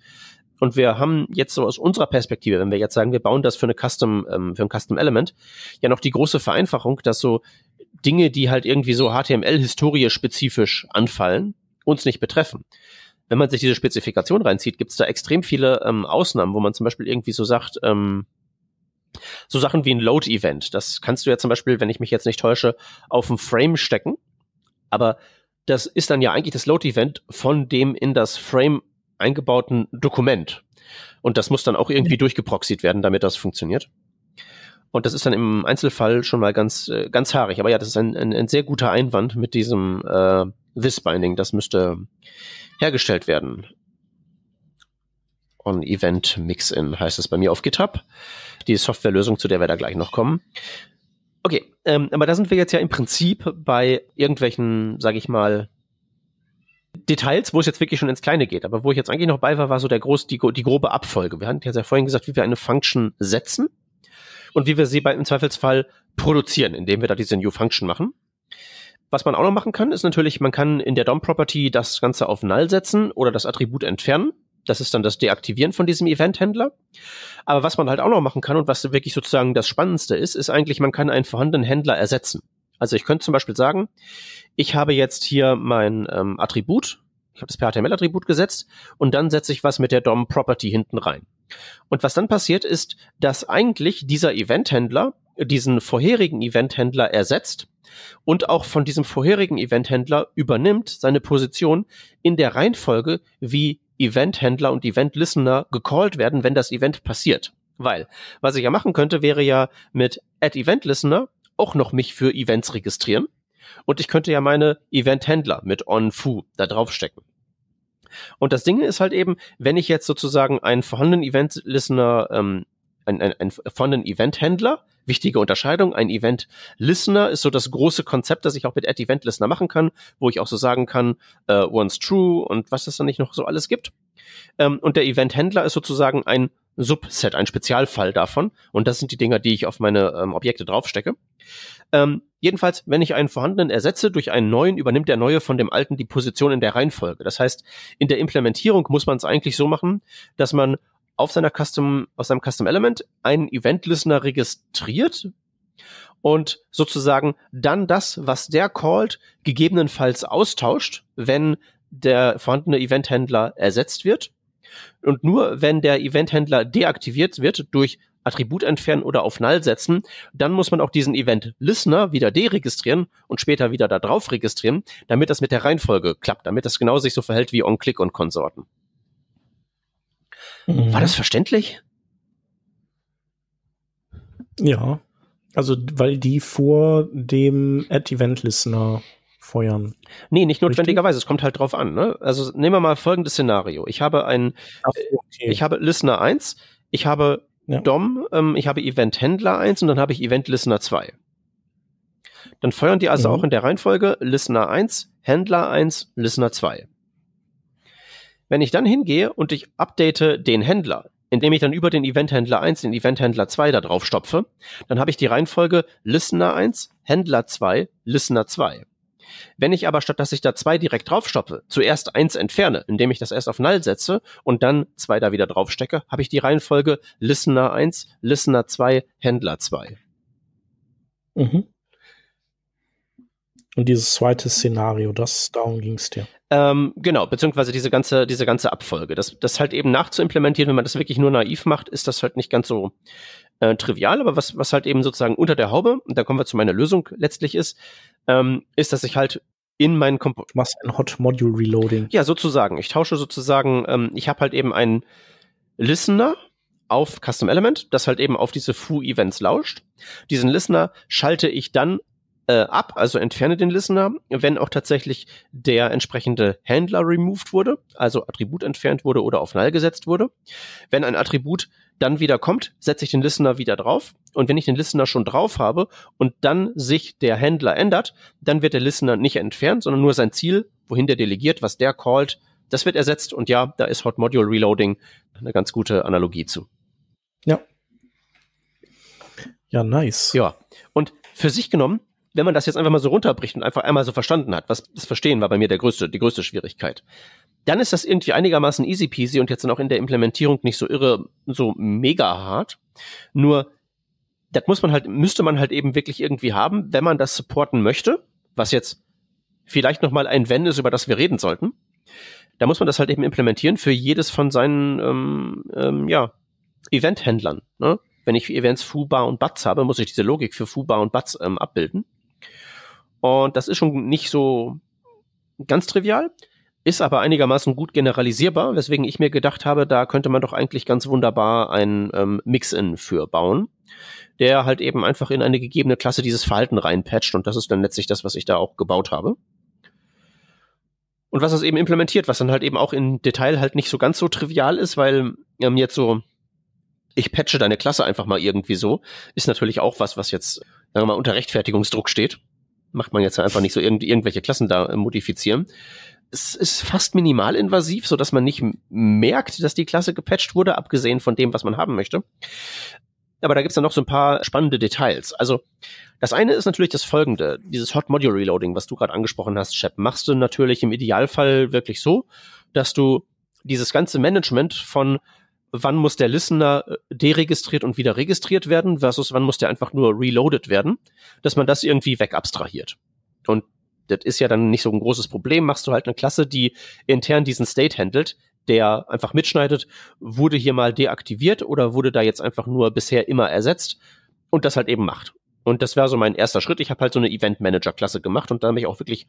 Und wir haben jetzt so aus unserer Perspektive, wenn wir jetzt sagen, wir bauen das für eine Custom, ähm, für ein Custom Element, ja noch die große Vereinfachung, dass so Dinge, die halt irgendwie so HTML-Historie spezifisch anfallen, uns nicht betreffen. Wenn man sich diese Spezifikation reinzieht, gibt es da extrem viele ähm, Ausnahmen, wo man zum Beispiel irgendwie so sagt, ähm, so Sachen wie ein Load-Event. Das kannst du ja zum Beispiel, wenn ich mich jetzt nicht täusche, auf ein Frame stecken. Aber das ist dann ja eigentlich das Load-Event von dem in das Frame eingebauten Dokument. Und das muss dann auch irgendwie durchgeproxied werden, damit das funktioniert. Und das ist dann im Einzelfall schon mal ganz, äh, ganz haarig. Aber ja, das ist ein, ein, ein sehr guter Einwand mit diesem äh, This-Binding. Das müsste hergestellt werden. On Event Mix-In heißt es bei mir auf GitHub. Die Softwarelösung, zu der wir da gleich noch kommen. Okay, ähm, aber da sind wir jetzt ja im Prinzip bei irgendwelchen, sage ich mal, Details, wo es jetzt wirklich schon ins Kleine geht. Aber wo ich jetzt eigentlich noch bei war, war so der groß, die, die grobe Abfolge. Wir hatten jetzt ja vorhin gesagt, wie wir eine Function setzen und wie wir sie bei, im Zweifelsfall produzieren, indem wir da diese New Function machen. Was man auch noch machen kann, ist natürlich, man kann in der DOM-Property das Ganze auf Null setzen oder das Attribut entfernen. Das ist dann das Deaktivieren von diesem Event-Händler. Aber was man halt auch noch machen kann und was wirklich sozusagen das Spannendste ist, ist eigentlich, man kann einen vorhandenen Händler ersetzen. Also ich könnte zum Beispiel sagen, ich habe jetzt hier mein ähm, Attribut, ich habe das PHTML-Attribut gesetzt und dann setze ich was mit der DOM-Property hinten rein. Und was dann passiert ist, dass eigentlich dieser Eventhändler diesen vorherigen Eventhändler ersetzt und auch von diesem vorherigen Eventhändler übernimmt seine Position in der Reihenfolge, wie Eventhändler und Event-Listener gecallt werden, wenn das Event passiert. Weil, was ich ja machen könnte, wäre ja mit at event auch noch mich für Events registrieren. Und ich könnte ja meine Event-Händler mit on da draufstecken. Und das Ding ist halt eben, wenn ich jetzt sozusagen einen vorhandenen Event-Listener, ähm, einen, einen, einen vorhandenen Event-Händler, wichtige Unterscheidung, ein Event-Listener ist so das große Konzept, das ich auch mit Ad-Event-Listener machen kann, wo ich auch so sagen kann, äh, once true und was es dann nicht noch so alles gibt. Ähm, und der Event-Händler ist sozusagen ein Subset, ein Spezialfall davon. Und das sind die Dinger, die ich auf meine ähm, Objekte draufstecke. Ähm, Jedenfalls, wenn ich einen vorhandenen ersetze durch einen neuen, übernimmt der neue von dem alten die Position in der Reihenfolge. Das heißt, in der Implementierung muss man es eigentlich so machen, dass man auf seiner Custom, aus seinem Custom Element einen Event Listener registriert und sozusagen dann das, was der called, gegebenenfalls austauscht, wenn der vorhandene Event Händler ersetzt wird. Und nur wenn der Event Händler deaktiviert wird durch Attribut entfernen oder auf Null setzen. Dann muss man auch diesen Event Listener wieder deregistrieren und später wieder da drauf registrieren, damit das mit der Reihenfolge klappt, damit das genau sich so verhält wie OnClick und Konsorten. Mhm. War das verständlich? Ja, also weil die vor dem Ad-Event-Listener feuern. Nee, nicht notwendigerweise. Richtig? Es kommt halt drauf an. Ne? Also nehmen wir mal folgendes Szenario. Ich habe ein, Ach, okay. ich habe Listener 1, ich habe ja. DOM, ähm, ich habe Event-Händler 1 und dann habe ich Event-Listener 2. Dann feuern die also mhm. auch in der Reihenfolge Listener 1, Händler 1, Listener 2. Wenn ich dann hingehe und ich update den Händler, indem ich dann über den Event-Händler 1 den Event-Händler 2 da drauf stopfe, dann habe ich die Reihenfolge Listener 1, Händler 2, Listener 2. Wenn ich aber statt, dass ich da zwei direkt draufstoppe, zuerst eins entferne, indem ich das erst auf Null setze und dann zwei da wieder draufstecke, habe ich die Reihenfolge Listener 1, Listener 2, Händler 2. Mhm. Und dieses zweite Szenario, das darum ging es dir. Ähm, genau, beziehungsweise diese ganze, diese ganze Abfolge. Das, das halt eben nachzuimplementieren, wenn man das wirklich nur naiv macht, ist das halt nicht ganz so äh, trivial, aber was, was halt eben sozusagen unter der Haube, und da kommen wir zu meiner Lösung letztlich ist, ähm, ist, dass ich halt in meinen Komp Du machst ein Hot Module Reloading. Ja, sozusagen. Ich tausche sozusagen, ähm, ich habe halt eben einen Listener auf Custom Element, das halt eben auf diese Foo-Events lauscht. Diesen Listener schalte ich dann äh, ab, also entferne den Listener, wenn auch tatsächlich der entsprechende Handler removed wurde, also Attribut entfernt wurde oder auf null gesetzt wurde. Wenn ein Attribut dann wieder kommt, setze ich den Listener wieder drauf. Und wenn ich den Listener schon drauf habe und dann sich der Händler ändert, dann wird der Listener nicht entfernt, sondern nur sein Ziel, wohin der delegiert, was der called, das wird ersetzt. Und ja, da ist Hot Module Reloading eine ganz gute Analogie zu. Ja. Ja, nice. Ja. Und für sich genommen wenn man das jetzt einfach mal so runterbricht und einfach einmal so verstanden hat, was das Verstehen war bei mir der größte, die größte Schwierigkeit, dann ist das irgendwie einigermaßen easy peasy und jetzt dann auch in der Implementierung nicht so irre, so mega hart. Nur, das muss man halt, müsste man halt eben wirklich irgendwie haben, wenn man das supporten möchte, was jetzt vielleicht nochmal ein Wenn ist, über das wir reden sollten. Da muss man das halt eben implementieren für jedes von seinen ähm, ähm, ja, Event-Händlern, Ne? Wenn ich Events FUBA und Bats habe, muss ich diese Logik für FUBA und Bats ähm, abbilden. Und das ist schon nicht so ganz trivial, ist aber einigermaßen gut generalisierbar, weswegen ich mir gedacht habe, da könnte man doch eigentlich ganz wunderbar einen ähm, Mix-In für bauen, der halt eben einfach in eine gegebene Klasse dieses Verhalten reinpatcht. Und das ist dann letztlich das, was ich da auch gebaut habe. Und was das eben implementiert, was dann halt eben auch im Detail halt nicht so ganz so trivial ist, weil ähm, jetzt so ich patche deine Klasse einfach mal irgendwie so, ist natürlich auch was, was jetzt, sagen wir mal, unter Rechtfertigungsdruck steht macht man jetzt einfach nicht so irgend, irgendwelche Klassen da äh, modifizieren. Es ist fast minimalinvasiv, so dass man nicht merkt, dass die Klasse gepatcht wurde, abgesehen von dem, was man haben möchte. Aber da gibt's dann noch so ein paar spannende Details. Also, das eine ist natürlich das folgende. Dieses Hot Module Reloading, was du gerade angesprochen hast, Shep, machst du natürlich im Idealfall wirklich so, dass du dieses ganze Management von wann muss der Listener äh, deregistriert und wieder registriert werden versus wann muss der einfach nur reloaded werden, dass man das irgendwie wegabstrahiert. Und das ist ja dann nicht so ein großes Problem. Machst du halt eine Klasse, die intern diesen State handelt, der einfach mitschneidet, wurde hier mal deaktiviert oder wurde da jetzt einfach nur bisher immer ersetzt und das halt eben macht. Und das wäre so mein erster Schritt. Ich habe halt so eine Event-Manager-Klasse gemacht und da mich auch wirklich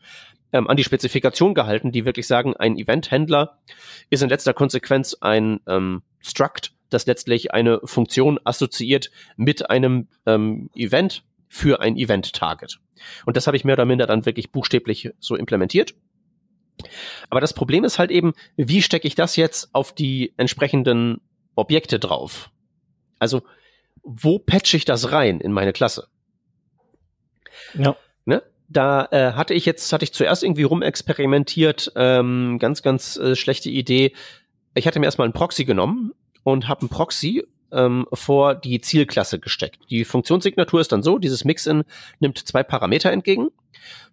ähm, an die Spezifikation gehalten, die wirklich sagen, ein Event-Händler ist in letzter Konsequenz ein ähm, Struct, das letztlich eine Funktion assoziiert mit einem ähm, Event für ein Event-Target. Und das habe ich mehr oder minder dann wirklich buchstäblich so implementiert. Aber das Problem ist halt eben, wie stecke ich das jetzt auf die entsprechenden Objekte drauf? Also, wo patche ich das rein in meine Klasse? Ja. Ne? Da äh, hatte ich jetzt, hatte ich zuerst irgendwie rumexperimentiert, ähm, ganz, ganz äh, schlechte Idee, ich hatte mir erstmal einen Proxy genommen und habe einen Proxy ähm, vor die Zielklasse gesteckt. Die Funktionssignatur ist dann so, dieses Mixin nimmt zwei Parameter entgegen.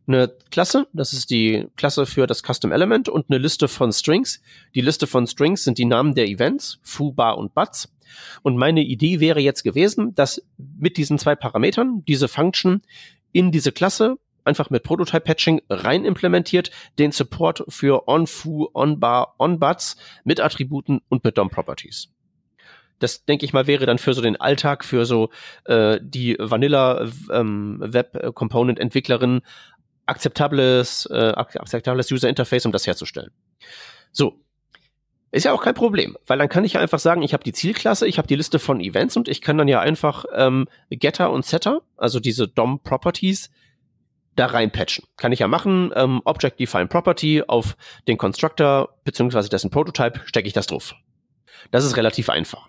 Eine Klasse, das ist die Klasse für das Custom Element und eine Liste von Strings. Die Liste von Strings sind die Namen der Events, foo, bar und buts. Und meine Idee wäre jetzt gewesen, dass mit diesen zwei Parametern diese Function in diese Klasse einfach mit Prototype-Patching rein implementiert, den Support für OnFu, OnBar, OnBuds mit Attributen und mit DOM-Properties das denke ich mal wäre dann für so den Alltag, für so äh, die Vanilla ähm, Web Component Entwicklerin akzeptables, äh, akzeptables User Interface, um das herzustellen. So. Ist ja auch kein Problem, weil dann kann ich ja einfach sagen, ich habe die Zielklasse, ich habe die Liste von Events und ich kann dann ja einfach ähm, Getter und Setter, also diese DOM-Properties, da reinpatchen. Kann ich ja machen. Ähm, Object Define Property auf den Constructor beziehungsweise dessen Prototype stecke ich das drauf. Das ist relativ einfach.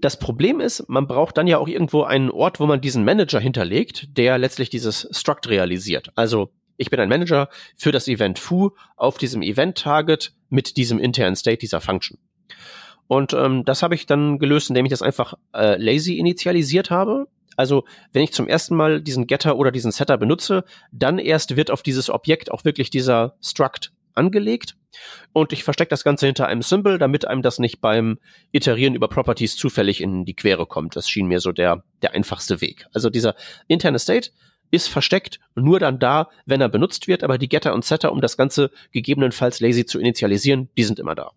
Das Problem ist, man braucht dann ja auch irgendwo einen Ort, wo man diesen Manager hinterlegt, der letztlich dieses Struct realisiert. Also ich bin ein Manager für das Event foo auf diesem Event-Target mit diesem internen State dieser Function. Und ähm, das habe ich dann gelöst, indem ich das einfach äh, lazy initialisiert habe also wenn ich zum ersten Mal diesen Getter oder diesen Setter benutze, dann erst wird auf dieses Objekt auch wirklich dieser Struct angelegt und ich verstecke das Ganze hinter einem Symbol, damit einem das nicht beim Iterieren über Properties zufällig in die Quere kommt. Das schien mir so der, der einfachste Weg. Also dieser interne State ist versteckt, nur dann da, wenn er benutzt wird, aber die Getter und Setter, um das Ganze gegebenenfalls lazy zu initialisieren, die sind immer da.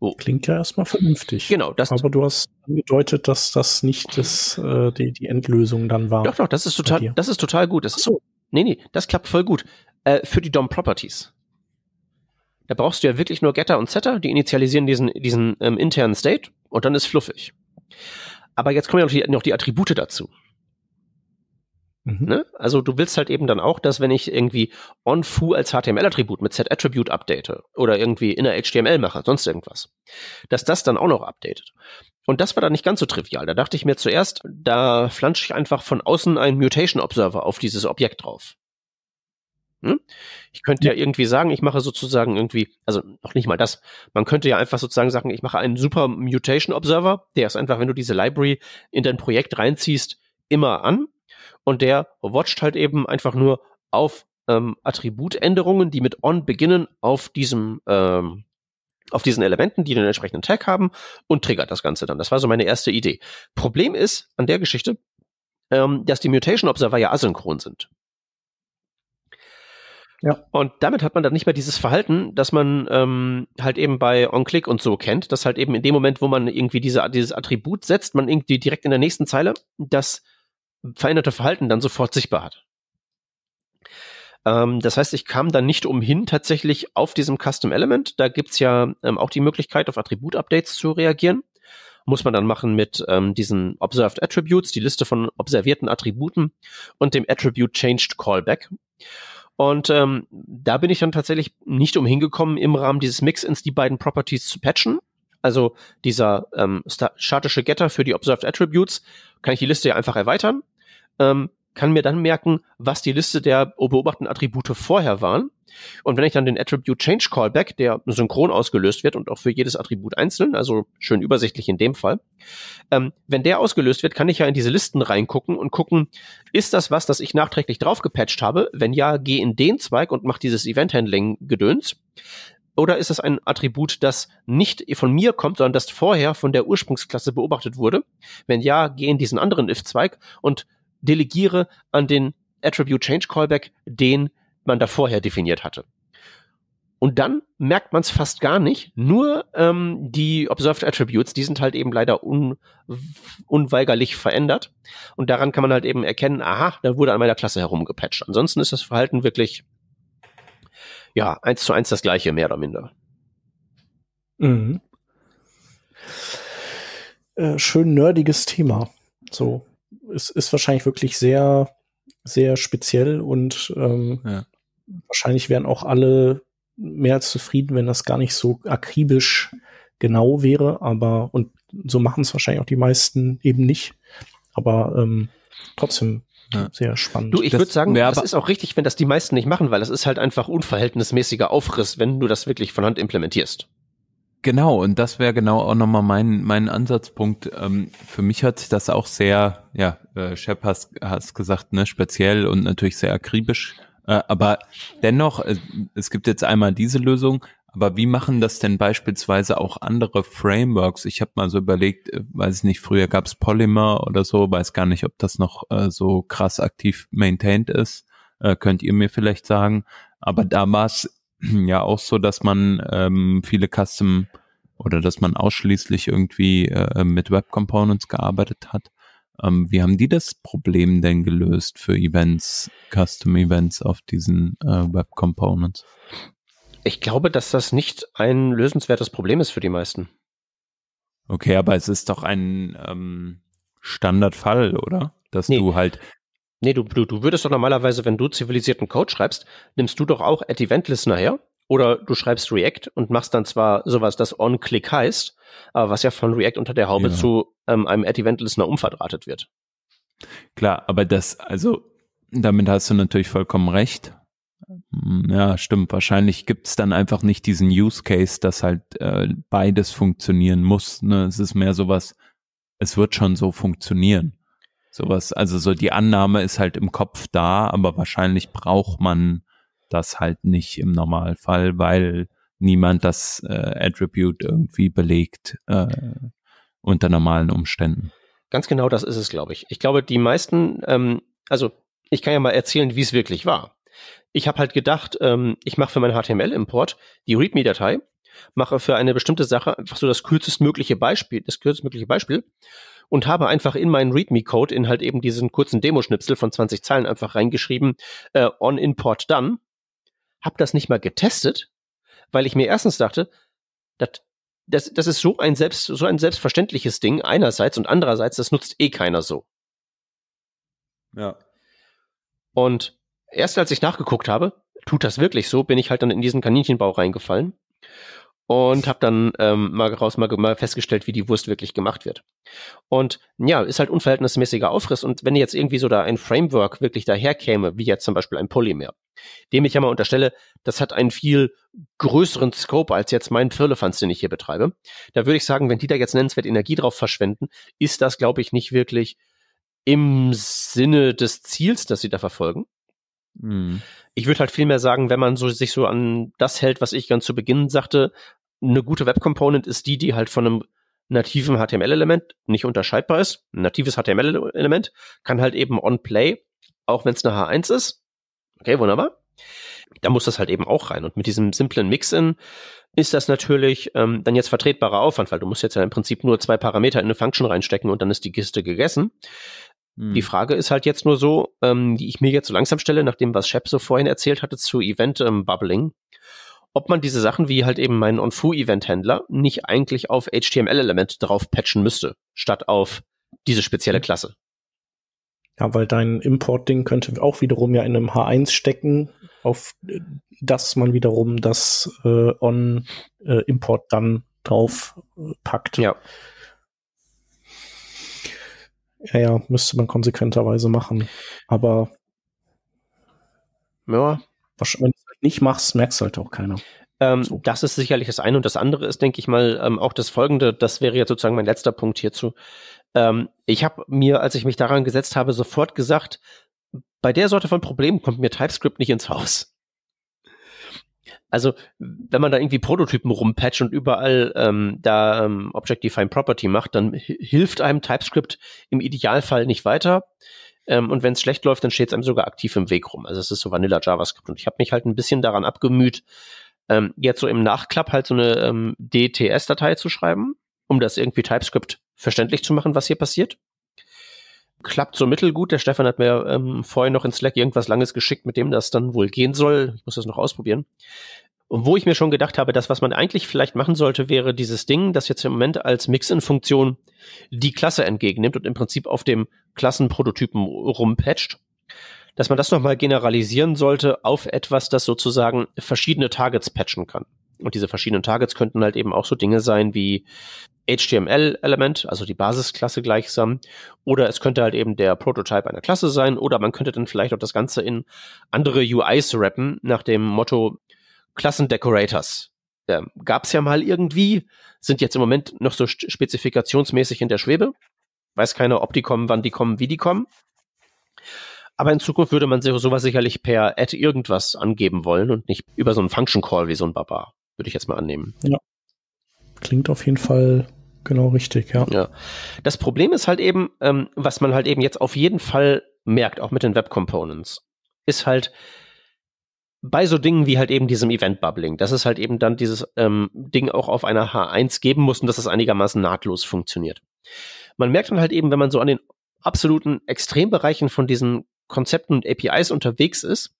Oh. Klingt ja erstmal vernünftig. Genau, das. Aber du hast angedeutet, dass das nicht das, äh, die, die Endlösung dann war. Doch, doch, das ist total, das ist total gut. Das Ach so. Nee, nee, das klappt voll gut. Äh, für die DOM Properties. Da brauchst du ja wirklich nur Getter und Setter, die initialisieren diesen, diesen ähm, internen State und dann ist fluffig. Aber jetzt kommen ja noch die, noch die Attribute dazu. Mhm. Ne? Also du willst halt eben dann auch, dass wenn ich irgendwie onFoo als HTML-Attribut mit Z-Attribute update oder irgendwie inner HTML mache, sonst irgendwas, dass das dann auch noch updatet. Und das war dann nicht ganz so trivial. Da dachte ich mir zuerst, da flansche ich einfach von außen einen Mutation Observer auf dieses Objekt drauf. Hm? Ich könnte ja. ja irgendwie sagen, ich mache sozusagen irgendwie, also noch nicht mal das. Man könnte ja einfach sozusagen sagen, ich mache einen super Mutation Observer, der ist einfach, wenn du diese Library in dein Projekt reinziehst, immer an und der watcht halt eben einfach nur auf ähm, Attributänderungen, die mit on beginnen auf diesem ähm, auf diesen Elementen, die den entsprechenden Tag haben und triggert das Ganze dann. Das war so meine erste Idee. Problem ist an der Geschichte, ähm, dass die Mutation Observer ja asynchron sind. Ja. Und damit hat man dann nicht mehr dieses Verhalten, dass man ähm, halt eben bei OnClick und so kennt, dass halt eben in dem Moment, wo man irgendwie diese, dieses Attribut setzt, man irgendwie direkt in der nächsten Zeile das veränderte Verhalten dann sofort sichtbar hat. Ähm, das heißt, ich kam dann nicht umhin, tatsächlich auf diesem Custom Element, da gibt es ja ähm, auch die Möglichkeit, auf Attribut-Updates zu reagieren. Muss man dann machen mit ähm, diesen Observed Attributes, die Liste von observierten Attributen und dem Attribute Changed Callback. Und ähm, da bin ich dann tatsächlich nicht umhin gekommen, im Rahmen dieses Mix-ins die beiden Properties zu patchen. Also dieser ähm, statische Getter für die Observed Attributes kann ich die Liste ja einfach erweitern ähm, kann mir dann merken, was die Liste der beobachteten Attribute vorher waren. Und wenn ich dann den Attribute Change Callback, der synchron ausgelöst wird und auch für jedes Attribut einzeln, also schön übersichtlich in dem Fall, ähm, wenn der ausgelöst wird, kann ich ja in diese Listen reingucken und gucken, ist das was, das ich nachträglich draufgepatcht habe? Wenn ja, geh in den Zweig und mach dieses Event Handling Gedöns. Oder ist das ein Attribut, das nicht von mir kommt, sondern das vorher von der Ursprungsklasse beobachtet wurde? Wenn ja, geh in diesen anderen If-Zweig und delegiere an den Attribute Change Callback, den man da vorher definiert hatte. Und dann merkt man es fast gar nicht. Nur ähm, die Observed Attributes, die sind halt eben leider un unweigerlich verändert. Und daran kann man halt eben erkennen, aha, da wurde an meiner Klasse herumgepatcht. Ansonsten ist das Verhalten wirklich ja eins zu eins das gleiche, mehr oder minder. Mhm. Äh, schön nerdiges Thema. So es ist wahrscheinlich wirklich sehr, sehr speziell und ähm, ja. wahrscheinlich wären auch alle mehr als zufrieden, wenn das gar nicht so akribisch genau wäre, aber und so machen es wahrscheinlich auch die meisten eben nicht. Aber ähm, trotzdem ja. sehr spannend. Du, ich würde sagen, ja, das ist auch richtig, wenn das die meisten nicht machen, weil das ist halt einfach unverhältnismäßiger Aufriss, wenn du das wirklich von Hand implementierst. Genau, und das wäre genau auch nochmal mein, mein Ansatzpunkt. Ähm, für mich hat sich das auch sehr, ja, äh, Shep hast, hast gesagt, ne, speziell und natürlich sehr akribisch. Äh, aber dennoch, äh, es gibt jetzt einmal diese Lösung, aber wie machen das denn beispielsweise auch andere Frameworks? Ich habe mal so überlegt, äh, weiß ich nicht, früher gab's Polymer oder so, weiß gar nicht, ob das noch äh, so krass aktiv maintained ist. Äh, könnt ihr mir vielleicht sagen. Aber da war's ja auch so, dass man ähm, viele Custom oder dass man ausschließlich irgendwie äh, mit Web Components gearbeitet hat. Ähm, wie haben die das Problem denn gelöst für Events, Custom Events auf diesen äh, Web Components? Ich glaube, dass das nicht ein lösenswertes Problem ist für die meisten. Okay, aber es ist doch ein ähm, Standardfall, oder? Dass nee. du halt Nee, du, du, du würdest doch normalerweise, wenn du zivilisierten Code schreibst, nimmst du doch auch at Event Listener her oder du schreibst React und machst dann zwar sowas, das On-Click heißt, aber was ja von React unter der Haube ja. zu ähm, einem Ad-Event-Listener umverdrahtet wird. Klar, aber das, also damit hast du natürlich vollkommen recht. Hm, ja, stimmt. Wahrscheinlich gibt es dann einfach nicht diesen Use Case, dass halt äh, beides funktionieren muss. Ne? Es ist mehr sowas, es wird schon so funktionieren. Sowas, also so die Annahme ist halt im Kopf da, aber wahrscheinlich braucht man das halt nicht im Normalfall, weil niemand das äh, Attribute irgendwie belegt äh, unter normalen Umständen. Ganz genau das ist es, glaube ich. Ich glaube, die meisten, ähm, also ich kann ja mal erzählen, wie es wirklich war. Ich habe halt gedacht, ähm, ich mache für meinen HTML-Import die README-Datei, mache für eine bestimmte Sache einfach so das kürzestmögliche Beispiel, das kürzestmögliche Beispiel und habe einfach in meinen README-Code in halt eben diesen kurzen Demoschnipsel von 20 Zeilen einfach reingeschrieben, äh, on import done. Hab das nicht mal getestet, weil ich mir erstens dachte, dat, das, das ist so ein, selbst, so ein selbstverständliches Ding einerseits und andererseits, das nutzt eh keiner so. Ja. Und erst als ich nachgeguckt habe, tut das wirklich so, bin ich halt dann in diesen Kaninchenbau reingefallen und habe dann ähm, mal raus mal, mal festgestellt, wie die Wurst wirklich gemacht wird. Und ja, ist halt unverhältnismäßiger Aufriss. Und wenn jetzt irgendwie so da ein Framework wirklich daherkäme, wie jetzt zum Beispiel ein Polymer, dem ich ja mal unterstelle, das hat einen viel größeren Scope als jetzt mein Firlefanz, den ich hier betreibe, da würde ich sagen, wenn die da jetzt nennenswert Energie drauf verschwenden, ist das, glaube ich, nicht wirklich im Sinne des Ziels, das sie da verfolgen. Mhm. Ich würde halt vielmehr sagen, wenn man so, sich so an das hält, was ich ganz zu Beginn sagte, eine gute Web Component ist die, die halt von einem nativen HTML-Element nicht unterscheidbar ist. Ein natives HTML-Element kann halt eben on-play, auch wenn es eine H1 ist. Okay, wunderbar. Da muss das halt eben auch rein. Und mit diesem simplen Mix-In ist das natürlich ähm, dann jetzt vertretbarer Aufwand, weil du musst jetzt ja im Prinzip nur zwei Parameter in eine Function reinstecken und dann ist die Kiste gegessen. Hm. Die Frage ist halt jetzt nur so, ähm, die ich mir jetzt so langsam stelle, nachdem was Shep so vorhin erzählt hatte zu Event ähm, Bubbling, ob man diese Sachen wie halt eben meinen OnFoo-Event-Händler nicht eigentlich auf HTML-Elemente drauf patchen müsste, statt auf diese spezielle mhm. Klasse. Ja, weil dein Import-Ding könnte auch wiederum ja in einem H1 stecken, auf äh, das man wiederum das äh, On-Import äh, dann drauf äh, packt. Ja. Ja, ja, müsste man konsequenterweise machen. Aber ja. wahrscheinlich nicht machst, merkst halt auch keiner. Ähm, so. Das ist sicherlich das eine. Und das andere ist, denke ich mal, ähm, auch das folgende, das wäre jetzt sozusagen mein letzter Punkt hierzu. Ähm, ich habe mir, als ich mich daran gesetzt habe, sofort gesagt, bei der Sorte von Problemen kommt mir TypeScript nicht ins Haus. Also, wenn man da irgendwie Prototypen rumpatcht und überall ähm, da ähm, Object-Defined Property macht, dann hilft einem TypeScript im Idealfall nicht weiter. Ähm, und wenn es schlecht läuft, dann steht es einem sogar aktiv im Weg rum. Also es ist so Vanilla JavaScript. Und ich habe mich halt ein bisschen daran abgemüht, ähm, jetzt so im Nachklapp halt so eine ähm, DTS-Datei zu schreiben, um das irgendwie TypeScript verständlich zu machen, was hier passiert. Klappt so mittelgut. Der Stefan hat mir ähm, vorhin noch in Slack irgendwas Langes geschickt, mit dem das dann wohl gehen soll. Ich muss das noch ausprobieren. Und wo ich mir schon gedacht habe, das, was man eigentlich vielleicht machen sollte, wäre dieses Ding, das jetzt im Moment als mix in funktion die Klasse entgegennimmt und im Prinzip auf dem Klassenprototypen rumpatcht, dass man das nochmal generalisieren sollte auf etwas, das sozusagen verschiedene Targets patchen kann. Und diese verschiedenen Targets könnten halt eben auch so Dinge sein wie HTML-Element, also die Basisklasse gleichsam, oder es könnte halt eben der Prototype einer Klasse sein, oder man könnte dann vielleicht auch das Ganze in andere UIs rappen, nach dem Motto, Klassendecorators. Ähm, Gab es ja mal irgendwie, sind jetzt im Moment noch so spezifikationsmäßig in der Schwebe. Weiß keiner, ob die kommen, wann die kommen, wie die kommen. Aber in Zukunft würde man sowas sicherlich per Add irgendwas angeben wollen und nicht über so einen Function Call wie so ein Baba, würde ich jetzt mal annehmen. Ja. Klingt auf jeden Fall genau richtig, ja. ja. Das Problem ist halt eben, ähm, was man halt eben jetzt auf jeden Fall merkt, auch mit den Web Components, ist halt, bei so Dingen wie halt eben diesem Event-Bubbling, dass es halt eben dann dieses ähm, Ding auch auf einer H1 geben muss und dass es einigermaßen nahtlos funktioniert. Man merkt dann halt eben, wenn man so an den absoluten Extrembereichen von diesen Konzepten und APIs unterwegs ist,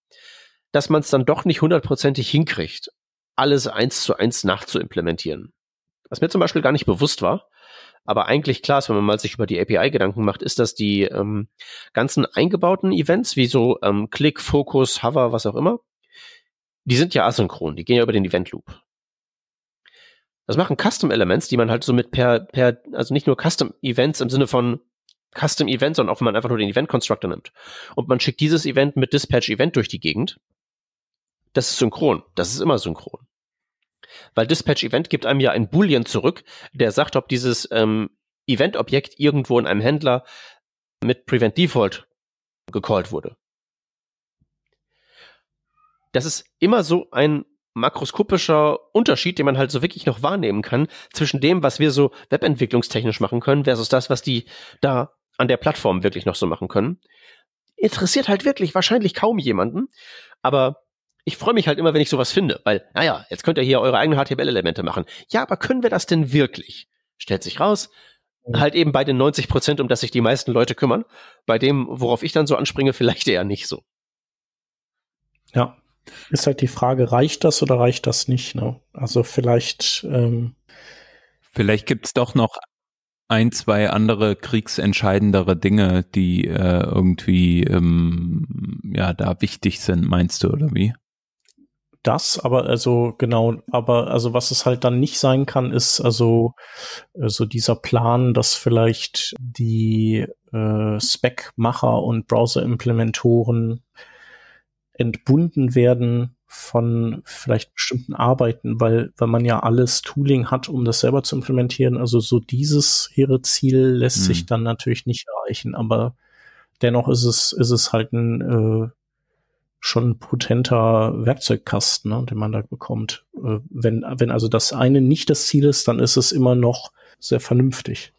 dass man es dann doch nicht hundertprozentig hinkriegt, alles eins zu eins nachzuimplementieren. Was mir zum Beispiel gar nicht bewusst war, aber eigentlich klar ist, wenn man mal sich über die API Gedanken macht, ist, dass die ähm, ganzen eingebauten Events, wie so ähm, Click, Focus, Hover, was auch immer, die sind ja asynchron, die gehen ja über den Event Loop. Das machen Custom Elements, die man halt so mit per, per, also nicht nur Custom Events im Sinne von Custom Events, sondern auch wenn man einfach nur den Event Constructor nimmt. Und man schickt dieses Event mit Dispatch Event durch die Gegend. Das ist synchron. Das ist immer synchron. Weil Dispatch Event gibt einem ja ein Boolean zurück, der sagt, ob dieses ähm, Event-Objekt irgendwo in einem Händler mit Prevent Default gecallt wurde das ist immer so ein makroskopischer Unterschied, den man halt so wirklich noch wahrnehmen kann zwischen dem, was wir so webentwicklungstechnisch machen können, versus das, was die da an der Plattform wirklich noch so machen können. Interessiert halt wirklich wahrscheinlich kaum jemanden, aber ich freue mich halt immer, wenn ich sowas finde, weil, naja, jetzt könnt ihr hier eure eigenen HTML-Elemente machen. Ja, aber können wir das denn wirklich? Stellt sich raus, mhm. halt eben bei den 90 Prozent, um das sich die meisten Leute kümmern. Bei dem, worauf ich dann so anspringe, vielleicht eher nicht so. Ja, ist halt die Frage, reicht das oder reicht das nicht? Ne? Also vielleicht. Ähm vielleicht gibt es doch noch ein, zwei andere kriegsentscheidendere Dinge, die äh, irgendwie ähm, ja da wichtig sind, meinst du, oder wie? Das, aber also genau, aber also was es halt dann nicht sein kann, ist also so also dieser Plan, dass vielleicht die äh, Spec-Macher und Browser-Implementoren entbunden werden von vielleicht bestimmten Arbeiten, weil, weil man ja alles Tooling hat, um das selber zu implementieren. Also so dieses hehre Ziel lässt mhm. sich dann natürlich nicht erreichen, aber dennoch ist es, ist es halt ein äh, schon potenter Werkzeugkasten, ne, den man da bekommt. Äh, wenn, wenn also das eine nicht das Ziel ist, dann ist es immer noch sehr vernünftig.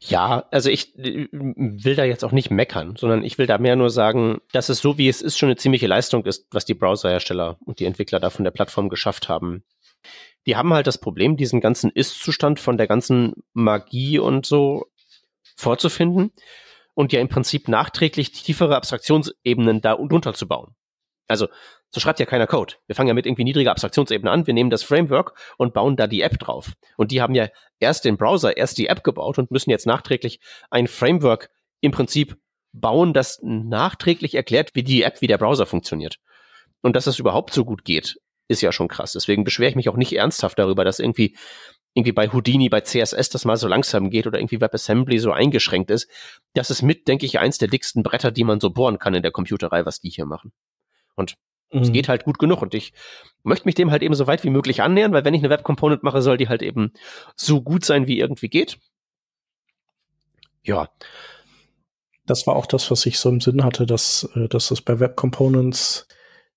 Ja, also ich äh, will da jetzt auch nicht meckern, sondern ich will da mehr nur sagen, dass es so wie es ist schon eine ziemliche Leistung ist, was die Browserhersteller und die Entwickler da von der Plattform geschafft haben. Die haben halt das Problem, diesen ganzen Ist-Zustand von der ganzen Magie und so vorzufinden und ja im Prinzip nachträglich tiefere Abstraktionsebenen da unterzubauen. Also so schreibt ja keiner Code. Wir fangen ja mit irgendwie niedriger Abstraktionsebene an. Wir nehmen das Framework und bauen da die App drauf. Und die haben ja erst den Browser, erst die App gebaut und müssen jetzt nachträglich ein Framework im Prinzip bauen, das nachträglich erklärt, wie die App, wie der Browser funktioniert. Und dass das überhaupt so gut geht, ist ja schon krass. Deswegen beschwere ich mich auch nicht ernsthaft darüber, dass irgendwie irgendwie bei Houdini, bei CSS das mal so langsam geht oder irgendwie WebAssembly so eingeschränkt ist. Das ist mit, denke ich, eins der dicksten Bretter, die man so bohren kann in der Computerei, was die hier machen. Und es mhm. geht halt gut genug und ich möchte mich dem halt eben so weit wie möglich annähern, weil wenn ich eine Web Component mache, soll die halt eben so gut sein, wie irgendwie geht. Ja. Das war auch das, was ich so im Sinn hatte, dass, äh, dass das bei Web Components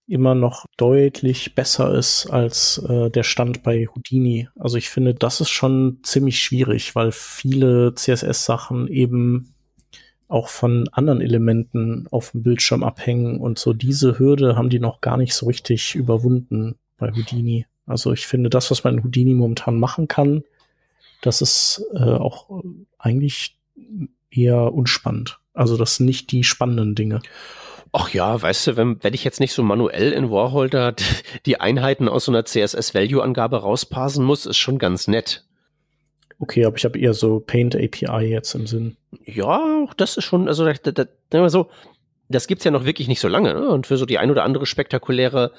immer noch deutlich besser ist als äh, der Stand bei Houdini. Also ich finde, das ist schon ziemlich schwierig, weil viele CSS-Sachen eben auch von anderen Elementen auf dem Bildschirm abhängen und so diese Hürde haben die noch gar nicht so richtig überwunden bei Houdini. Also ich finde das, was man in Houdini momentan machen kann, das ist äh, auch eigentlich eher unspannend. Also das sind nicht die spannenden Dinge. Ach ja, weißt du, wenn, wenn ich jetzt nicht so manuell in Warholder die Einheiten aus so einer CSS-Value-Angabe rausparsen muss, ist schon ganz nett. Okay, aber ich habe eher so Paint API jetzt im Sinn. Ja, das ist schon, also das, das, das, so, das gibt's ja noch wirklich nicht so lange. Ne? Und für so die ein oder andere spektakuläre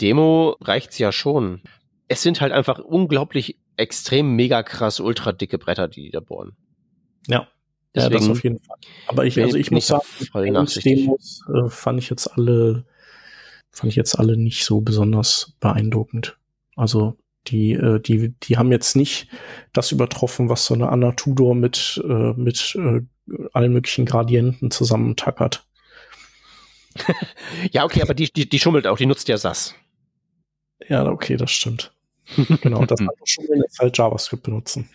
Demo reicht's ja schon. Es sind halt einfach unglaublich extrem mega krass ultra dicke Bretter, die die da bohren. Ja. Deswegen ja, das auf jeden Fall. Aber ich, also ich muss sagen, Demos äh, fand ich jetzt alle, fand ich jetzt alle nicht so besonders beeindruckend. Also die, äh, die, die haben jetzt nicht das übertroffen, was so eine Anna Tudor mit, äh, mit äh, allen möglichen Gradienten zusammentackert. ja, okay, aber die, die, die schummelt auch, die nutzt ja SAS. Ja, okay, das stimmt. genau, das andere Schummeln ist halt JavaScript benutzen.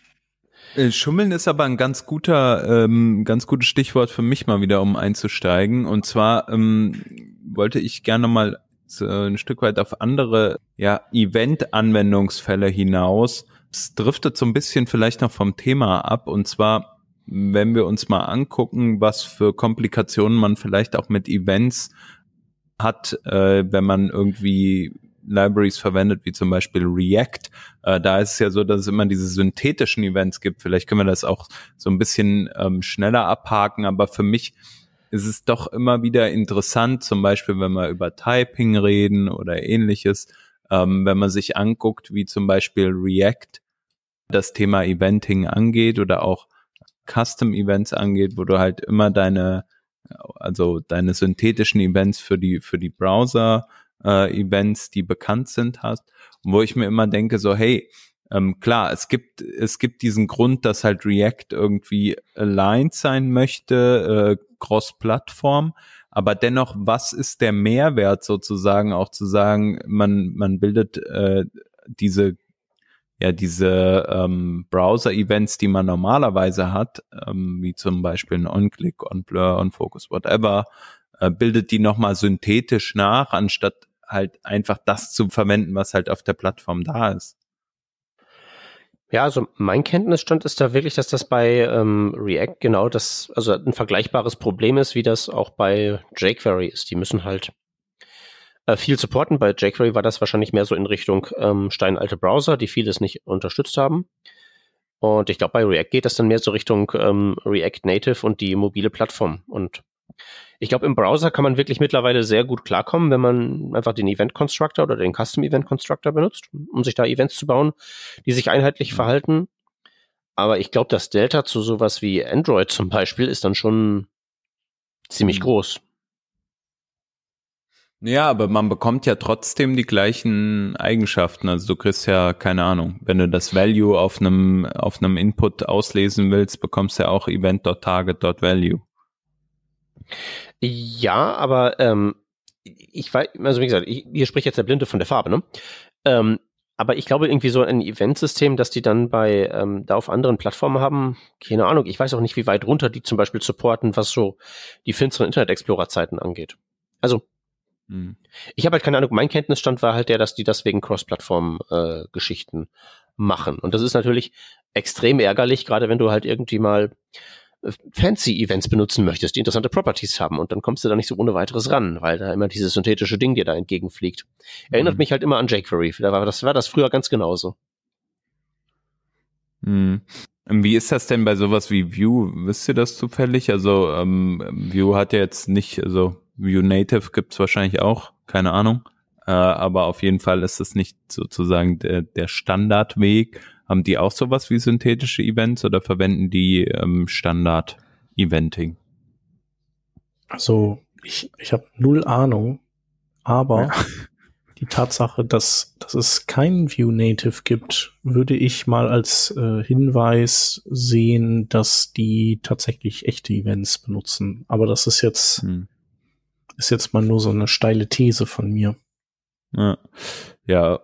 Äh, Schummeln ist aber ein ganz guter, ähm, ganz gutes Stichwort für mich mal wieder, um einzusteigen. Und zwar ähm, wollte ich gerne mal so äh, ein Stück weit auf andere ja, Event-Anwendungsfälle hinaus. Es driftet so ein bisschen vielleicht noch vom Thema ab und zwar, wenn wir uns mal angucken, was für Komplikationen man vielleicht auch mit Events hat, äh, wenn man irgendwie Libraries verwendet, wie zum Beispiel React. Äh, da ist es ja so, dass es immer diese synthetischen Events gibt. Vielleicht können wir das auch so ein bisschen ähm, schneller abhaken, aber für mich ist es doch immer wieder interessant, zum Beispiel, wenn wir über Typing reden oder ähnliches, ähm, wenn man sich anguckt, wie zum Beispiel React das Thema Eventing angeht oder auch Custom Events angeht, wo du halt immer deine, also deine synthetischen Events für die, für die Browser äh, Events, die bekannt sind, hast, wo ich mir immer denke, so, hey, ähm, klar, es gibt, es gibt diesen Grund, dass halt React irgendwie aligned sein möchte, äh, Cross-Plattform. Aber dennoch, was ist der Mehrwert sozusagen auch zu sagen, man, man bildet äh, diese ja diese ähm, Browser-Events, die man normalerweise hat, ähm, wie zum Beispiel ein On-Click, On-Blur, On-Focus, whatever, äh, bildet die nochmal synthetisch nach, anstatt halt einfach das zu verwenden, was halt auf der Plattform da ist. Ja, also mein Kenntnisstand ist da wirklich, dass das bei ähm, React genau das, also ein vergleichbares Problem ist, wie das auch bei jQuery ist. Die müssen halt äh, viel supporten. Bei jQuery war das wahrscheinlich mehr so in Richtung ähm, steinalte Browser, die vieles nicht unterstützt haben. Und ich glaube, bei React geht das dann mehr so Richtung ähm, React Native und die mobile Plattform. Und ich glaube, im Browser kann man wirklich mittlerweile sehr gut klarkommen, wenn man einfach den Event Constructor oder den Custom Event Constructor benutzt, um sich da Events zu bauen, die sich einheitlich mhm. verhalten. Aber ich glaube, das Delta zu sowas wie Android zum Beispiel ist dann schon ziemlich mhm. groß. Ja, aber man bekommt ja trotzdem die gleichen Eigenschaften. Also du kriegst ja keine Ahnung, wenn du das Value auf einem auf einem Input auslesen willst, bekommst du ja auch Event.target.value. Ja, aber ähm, ich weiß, also wie gesagt, ich, hier spricht jetzt der Blinde von der Farbe, ne? Ähm, aber ich glaube irgendwie so ein Eventsystem, dass die dann bei ähm, da auf anderen Plattformen haben, keine Ahnung. Ich weiß auch nicht, wie weit runter die zum Beispiel supporten, was so die finsteren Internet Explorer Zeiten angeht. Also hm. ich habe halt keine Ahnung. Mein Kenntnisstand war halt der, dass die das wegen Cross-Plattform-Geschichten äh, machen. Und das ist natürlich extrem ärgerlich, gerade wenn du halt irgendwie mal äh, fancy Events benutzen möchtest, die interessante Properties haben und dann kommst du da nicht so ohne weiteres ran, weil da immer dieses synthetische Ding dir da entgegenfliegt. Erinnert mhm. mich halt immer an jQuery, da war das war das früher ganz genauso. Mhm. Ähm, wie ist das denn bei sowas wie Vue? Wisst ihr das zufällig? Also ähm, Vue hat ja jetzt nicht, also Vue Native gibt es wahrscheinlich auch, keine Ahnung. Äh, aber auf jeden Fall ist das nicht sozusagen der, der Standardweg, haben die auch sowas wie synthetische Events oder verwenden die ähm, Standard-Eventing? Also ich, ich habe null Ahnung, aber ja. die Tatsache, dass, dass es kein View Native gibt, würde ich mal als äh, Hinweis sehen, dass die tatsächlich echte Events benutzen. Aber das ist jetzt, hm. ist jetzt mal nur so eine steile These von mir. Ja, ja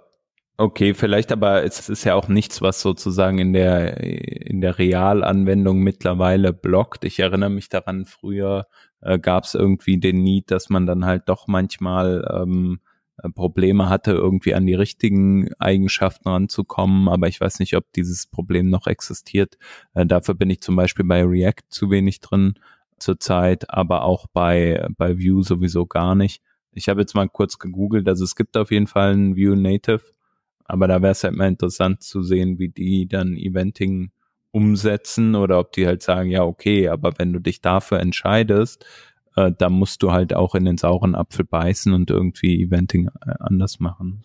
Okay, vielleicht aber es ist ja auch nichts, was sozusagen in der, in der Realanwendung mittlerweile blockt. Ich erinnere mich daran, früher äh, gab es irgendwie den Need, dass man dann halt doch manchmal ähm, äh, Probleme hatte, irgendwie an die richtigen Eigenschaften ranzukommen, aber ich weiß nicht, ob dieses Problem noch existiert. Äh, dafür bin ich zum Beispiel bei React zu wenig drin zurzeit, aber auch bei, bei Vue sowieso gar nicht. Ich habe jetzt mal kurz gegoogelt, also es gibt auf jeden Fall ein Vue Native aber da wäre es halt mal interessant zu sehen, wie die dann Eventing umsetzen oder ob die halt sagen, ja, okay, aber wenn du dich dafür entscheidest, äh, dann musst du halt auch in den sauren Apfel beißen und irgendwie Eventing äh, anders machen.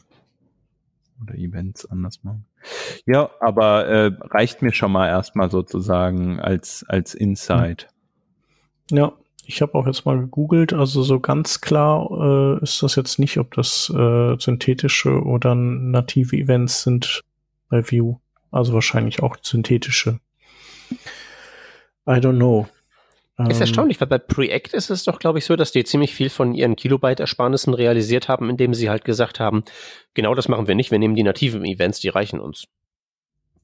Oder Events anders machen. Ja, aber äh, reicht mir schon mal erstmal sozusagen als, als Insight. Ja, ich habe auch jetzt mal gegoogelt, also so ganz klar äh, ist das jetzt nicht, ob das äh, synthetische oder native Events sind bei Vue. Also wahrscheinlich auch synthetische. I don't know. Ist ähm, erstaunlich, weil bei Preact ist es doch, glaube ich, so, dass die ziemlich viel von ihren Kilobyte-Ersparnissen realisiert haben, indem sie halt gesagt haben, genau das machen wir nicht, wir nehmen die nativen Events, die reichen uns.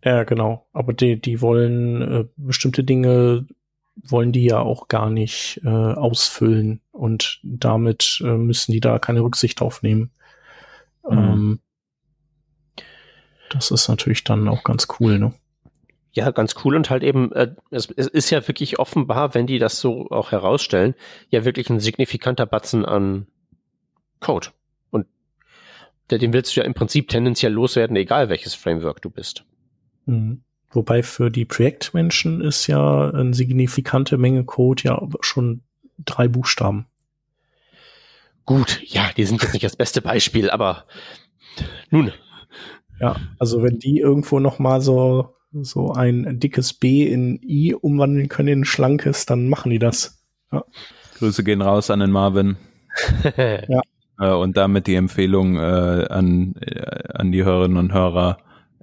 Ja, genau. Aber die, die wollen äh, bestimmte Dinge wollen die ja auch gar nicht äh, ausfüllen und damit äh, müssen die da keine Rücksicht aufnehmen. Mhm. Ähm, das ist natürlich dann auch ganz cool, ne? Ja, ganz cool und halt eben, äh, es, es, ist ja wirklich offenbar, wenn die das so auch herausstellen, ja wirklich ein signifikanter Batzen an Code. Und den willst du ja im Prinzip tendenziell loswerden, egal welches Framework du bist. Mhm. Wobei für die Projektmenschen ist ja eine signifikante Menge Code ja schon drei Buchstaben. Gut, ja, die sind jetzt nicht das beste Beispiel, aber nun. Ja, also wenn die irgendwo noch mal so so ein dickes B in I umwandeln können in ein schlankes, dann machen die das. Ja. Grüße gehen raus an den Marvin. ja. Äh, und damit die Empfehlung äh, an, äh, an die Hörerinnen und Hörer,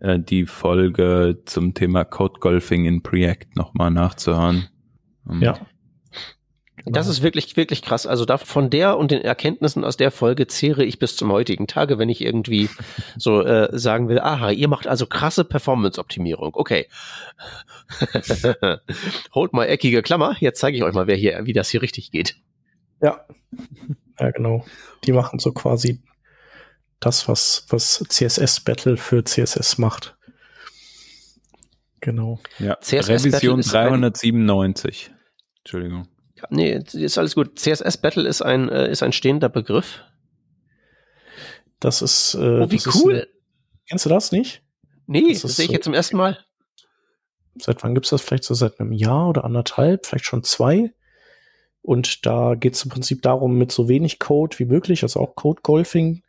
äh, die Folge zum Thema Code Golfing in Preact nochmal nachzuhören. Ja. Das ist wirklich, wirklich krass. Also da, von der und den Erkenntnissen aus der Folge zehre ich bis zum heutigen Tage, wenn ich irgendwie so äh, sagen will, aha, ihr macht also krasse Performance-Optimierung. Okay. Holt mal eckige Klammer. Jetzt zeige ich euch mal, wer hier, wie das hier richtig geht. Ja. Ja, genau. Die machen so quasi das, was, was CSS Battle für CSS macht. Genau. Ja, CSS Revision 397. Entschuldigung. Ja, nee, ist alles gut. CSS Battle ist ein, äh, ist ein stehender Begriff. Das ist. Äh, oh, wie cool. Ist, kennst du das nicht? Nee, das, das sehe ich jetzt zum ersten Mal. Seit wann gibt es das? Vielleicht so seit einem Jahr oder anderthalb, vielleicht schon zwei. Und da geht es im Prinzip darum, mit so wenig Code wie möglich, also auch Code-Golfing,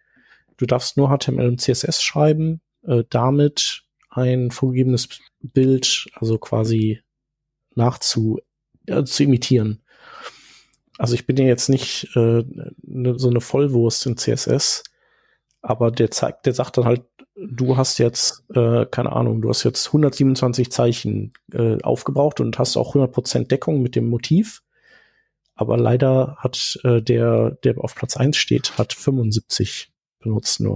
Du darfst nur HTML und CSS schreiben, äh, damit ein vorgegebenes Bild, also quasi nachzu äh, zu imitieren. Also ich bin ja jetzt nicht äh, ne, so eine Vollwurst in CSS, aber der zeigt, der sagt dann halt, du hast jetzt, äh, keine Ahnung, du hast jetzt 127 Zeichen äh, aufgebraucht und hast auch 100% Deckung mit dem Motiv. Aber leider hat äh, der, der auf Platz 1 steht, hat 75 benutzt nur.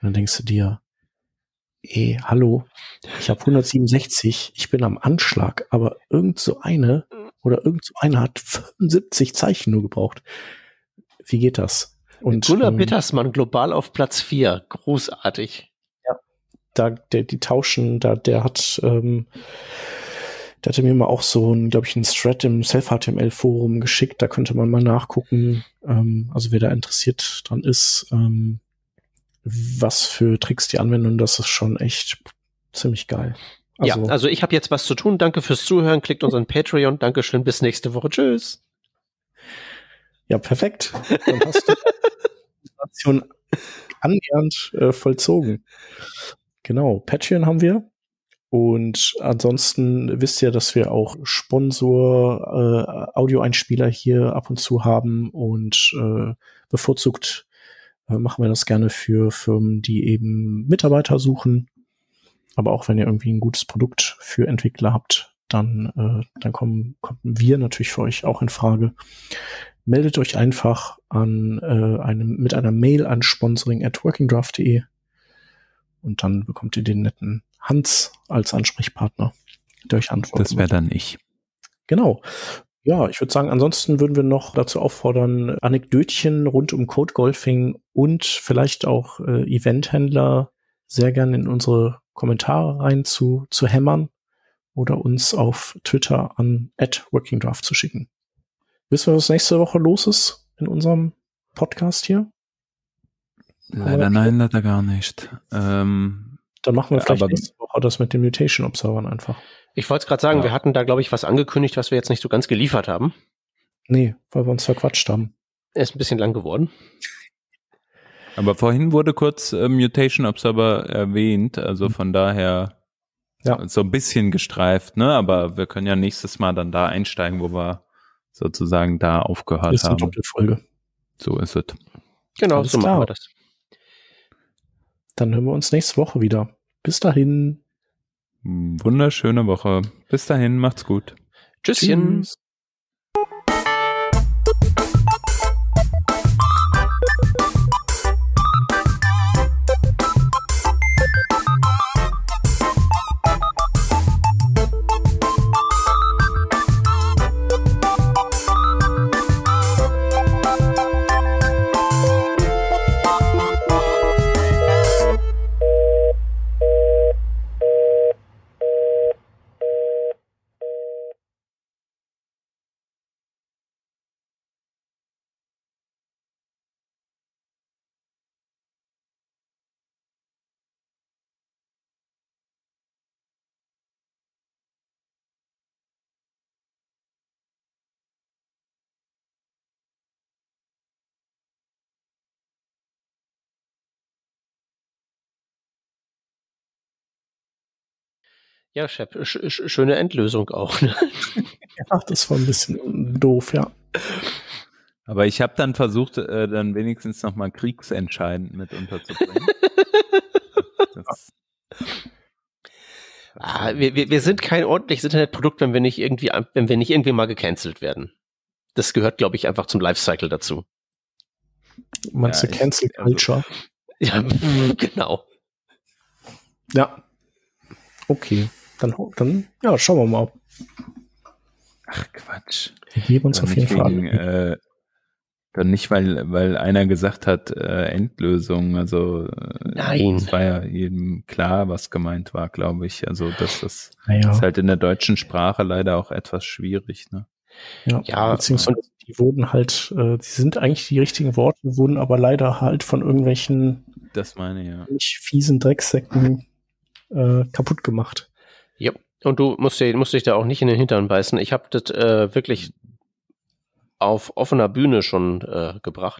Und dann denkst du dir, ey, hallo, ich habe 167, ich bin am Anschlag, aber irgend so eine oder irgend so eine hat 75 Zeichen nur gebraucht. Wie geht das? Und Gunnar ähm, Petersmann global auf Platz 4, großartig. Ja, da der, die tauschen, da der hat ähm, der hatte mir mal auch so ein, glaube ich, ein Thread im Self-HTML-Forum geschickt. Da könnte man mal nachgucken, ähm, also wer da interessiert dran ist, ähm, was für Tricks die anwenden. Das ist schon echt ziemlich geil. Also, ja, also ich habe jetzt was zu tun. Danke fürs Zuhören. Klickt unseren Patreon. Dankeschön. Bis nächste Woche. Tschüss. Ja, perfekt. Dann hast du die annähernd äh, vollzogen. Genau. Patreon haben wir. Und ansonsten wisst ihr, dass wir auch Sponsor äh, Audioeinspieler hier ab und zu haben und äh, bevorzugt äh, machen wir das gerne für Firmen, die eben Mitarbeiter suchen. Aber auch wenn ihr irgendwie ein gutes Produkt für Entwickler habt, dann, äh, dann kommen, kommen wir natürlich für euch auch in Frage. Meldet euch einfach an äh, einem, mit einer Mail an sponsoring at workingdraft.de und dann bekommt ihr den netten Hans als Ansprechpartner, der euch antwortet. Das wäre dann ich. Genau. Ja, ich würde sagen, ansonsten würden wir noch dazu auffordern, Anekdötchen rund um Code Golfing und vielleicht auch äh, Eventhändler sehr gerne in unsere Kommentare rein zu, zu hämmern oder uns auf Twitter an @workingdraft zu schicken. Wissen wir, was nächste Woche los ist in unserem Podcast hier? Leider nein, leider gar nicht. Ähm, Dann machen wir vielleicht nächste Woche das mit den Mutation Observern einfach. Ich wollte es gerade sagen, ja. wir hatten da, glaube ich, was angekündigt, was wir jetzt nicht so ganz geliefert haben. Nee, weil wir uns verquatscht haben. Er ist ein bisschen lang geworden. Aber vorhin wurde kurz äh, Mutation Observer erwähnt, also von daher ja. so ein bisschen gestreift, ne? Aber wir können ja nächstes Mal dann da einsteigen, wo wir sozusagen da aufgehört ist haben. Ist eine Doppelfolge. So ist es. Genau, Alles so machen wir das. Dann hören wir uns nächste Woche wieder. Bis dahin. Wunderschöne Woche. Bis dahin, macht's gut. Tschüsschen. Tschüss. Ja, Shep, sch sch schöne Endlösung auch. Ne? ja, das war ein bisschen doof, ja. Aber ich habe dann versucht, äh, dann wenigstens nochmal kriegsentscheidend mit unterzubringen. das, ah, wir, wir, wir sind kein ordentliches Internetprodukt, wenn wir nicht irgendwie, wenn wir nicht irgendwie mal gecancelt werden. Das gehört, glaube ich, einfach zum Lifecycle dazu. Meinst ja, du Cancel also Culture? Also, ja, genau. Ja, Okay. Dann, dann ja, schauen wir mal. Ach Quatsch. Wir geben uns dann auf jeden Fall. Wegen, äh, dann nicht, weil, weil einer gesagt hat, äh, Endlösung. Also äh, Nein. es war ja jedem klar, was gemeint war, glaube ich. Also das, das ah, naja. ist halt in der deutschen Sprache leider auch etwas schwierig. Ne? Ja, ja, beziehungsweise die wurden halt, äh, die sind eigentlich die richtigen Worte, wurden aber leider halt von irgendwelchen das meine, ja. fiesen Drecksäcken äh, kaputt gemacht. Und du musst, dir, musst dich da auch nicht in den Hintern beißen. Ich habe das äh, wirklich auf offener Bühne schon äh, gebracht.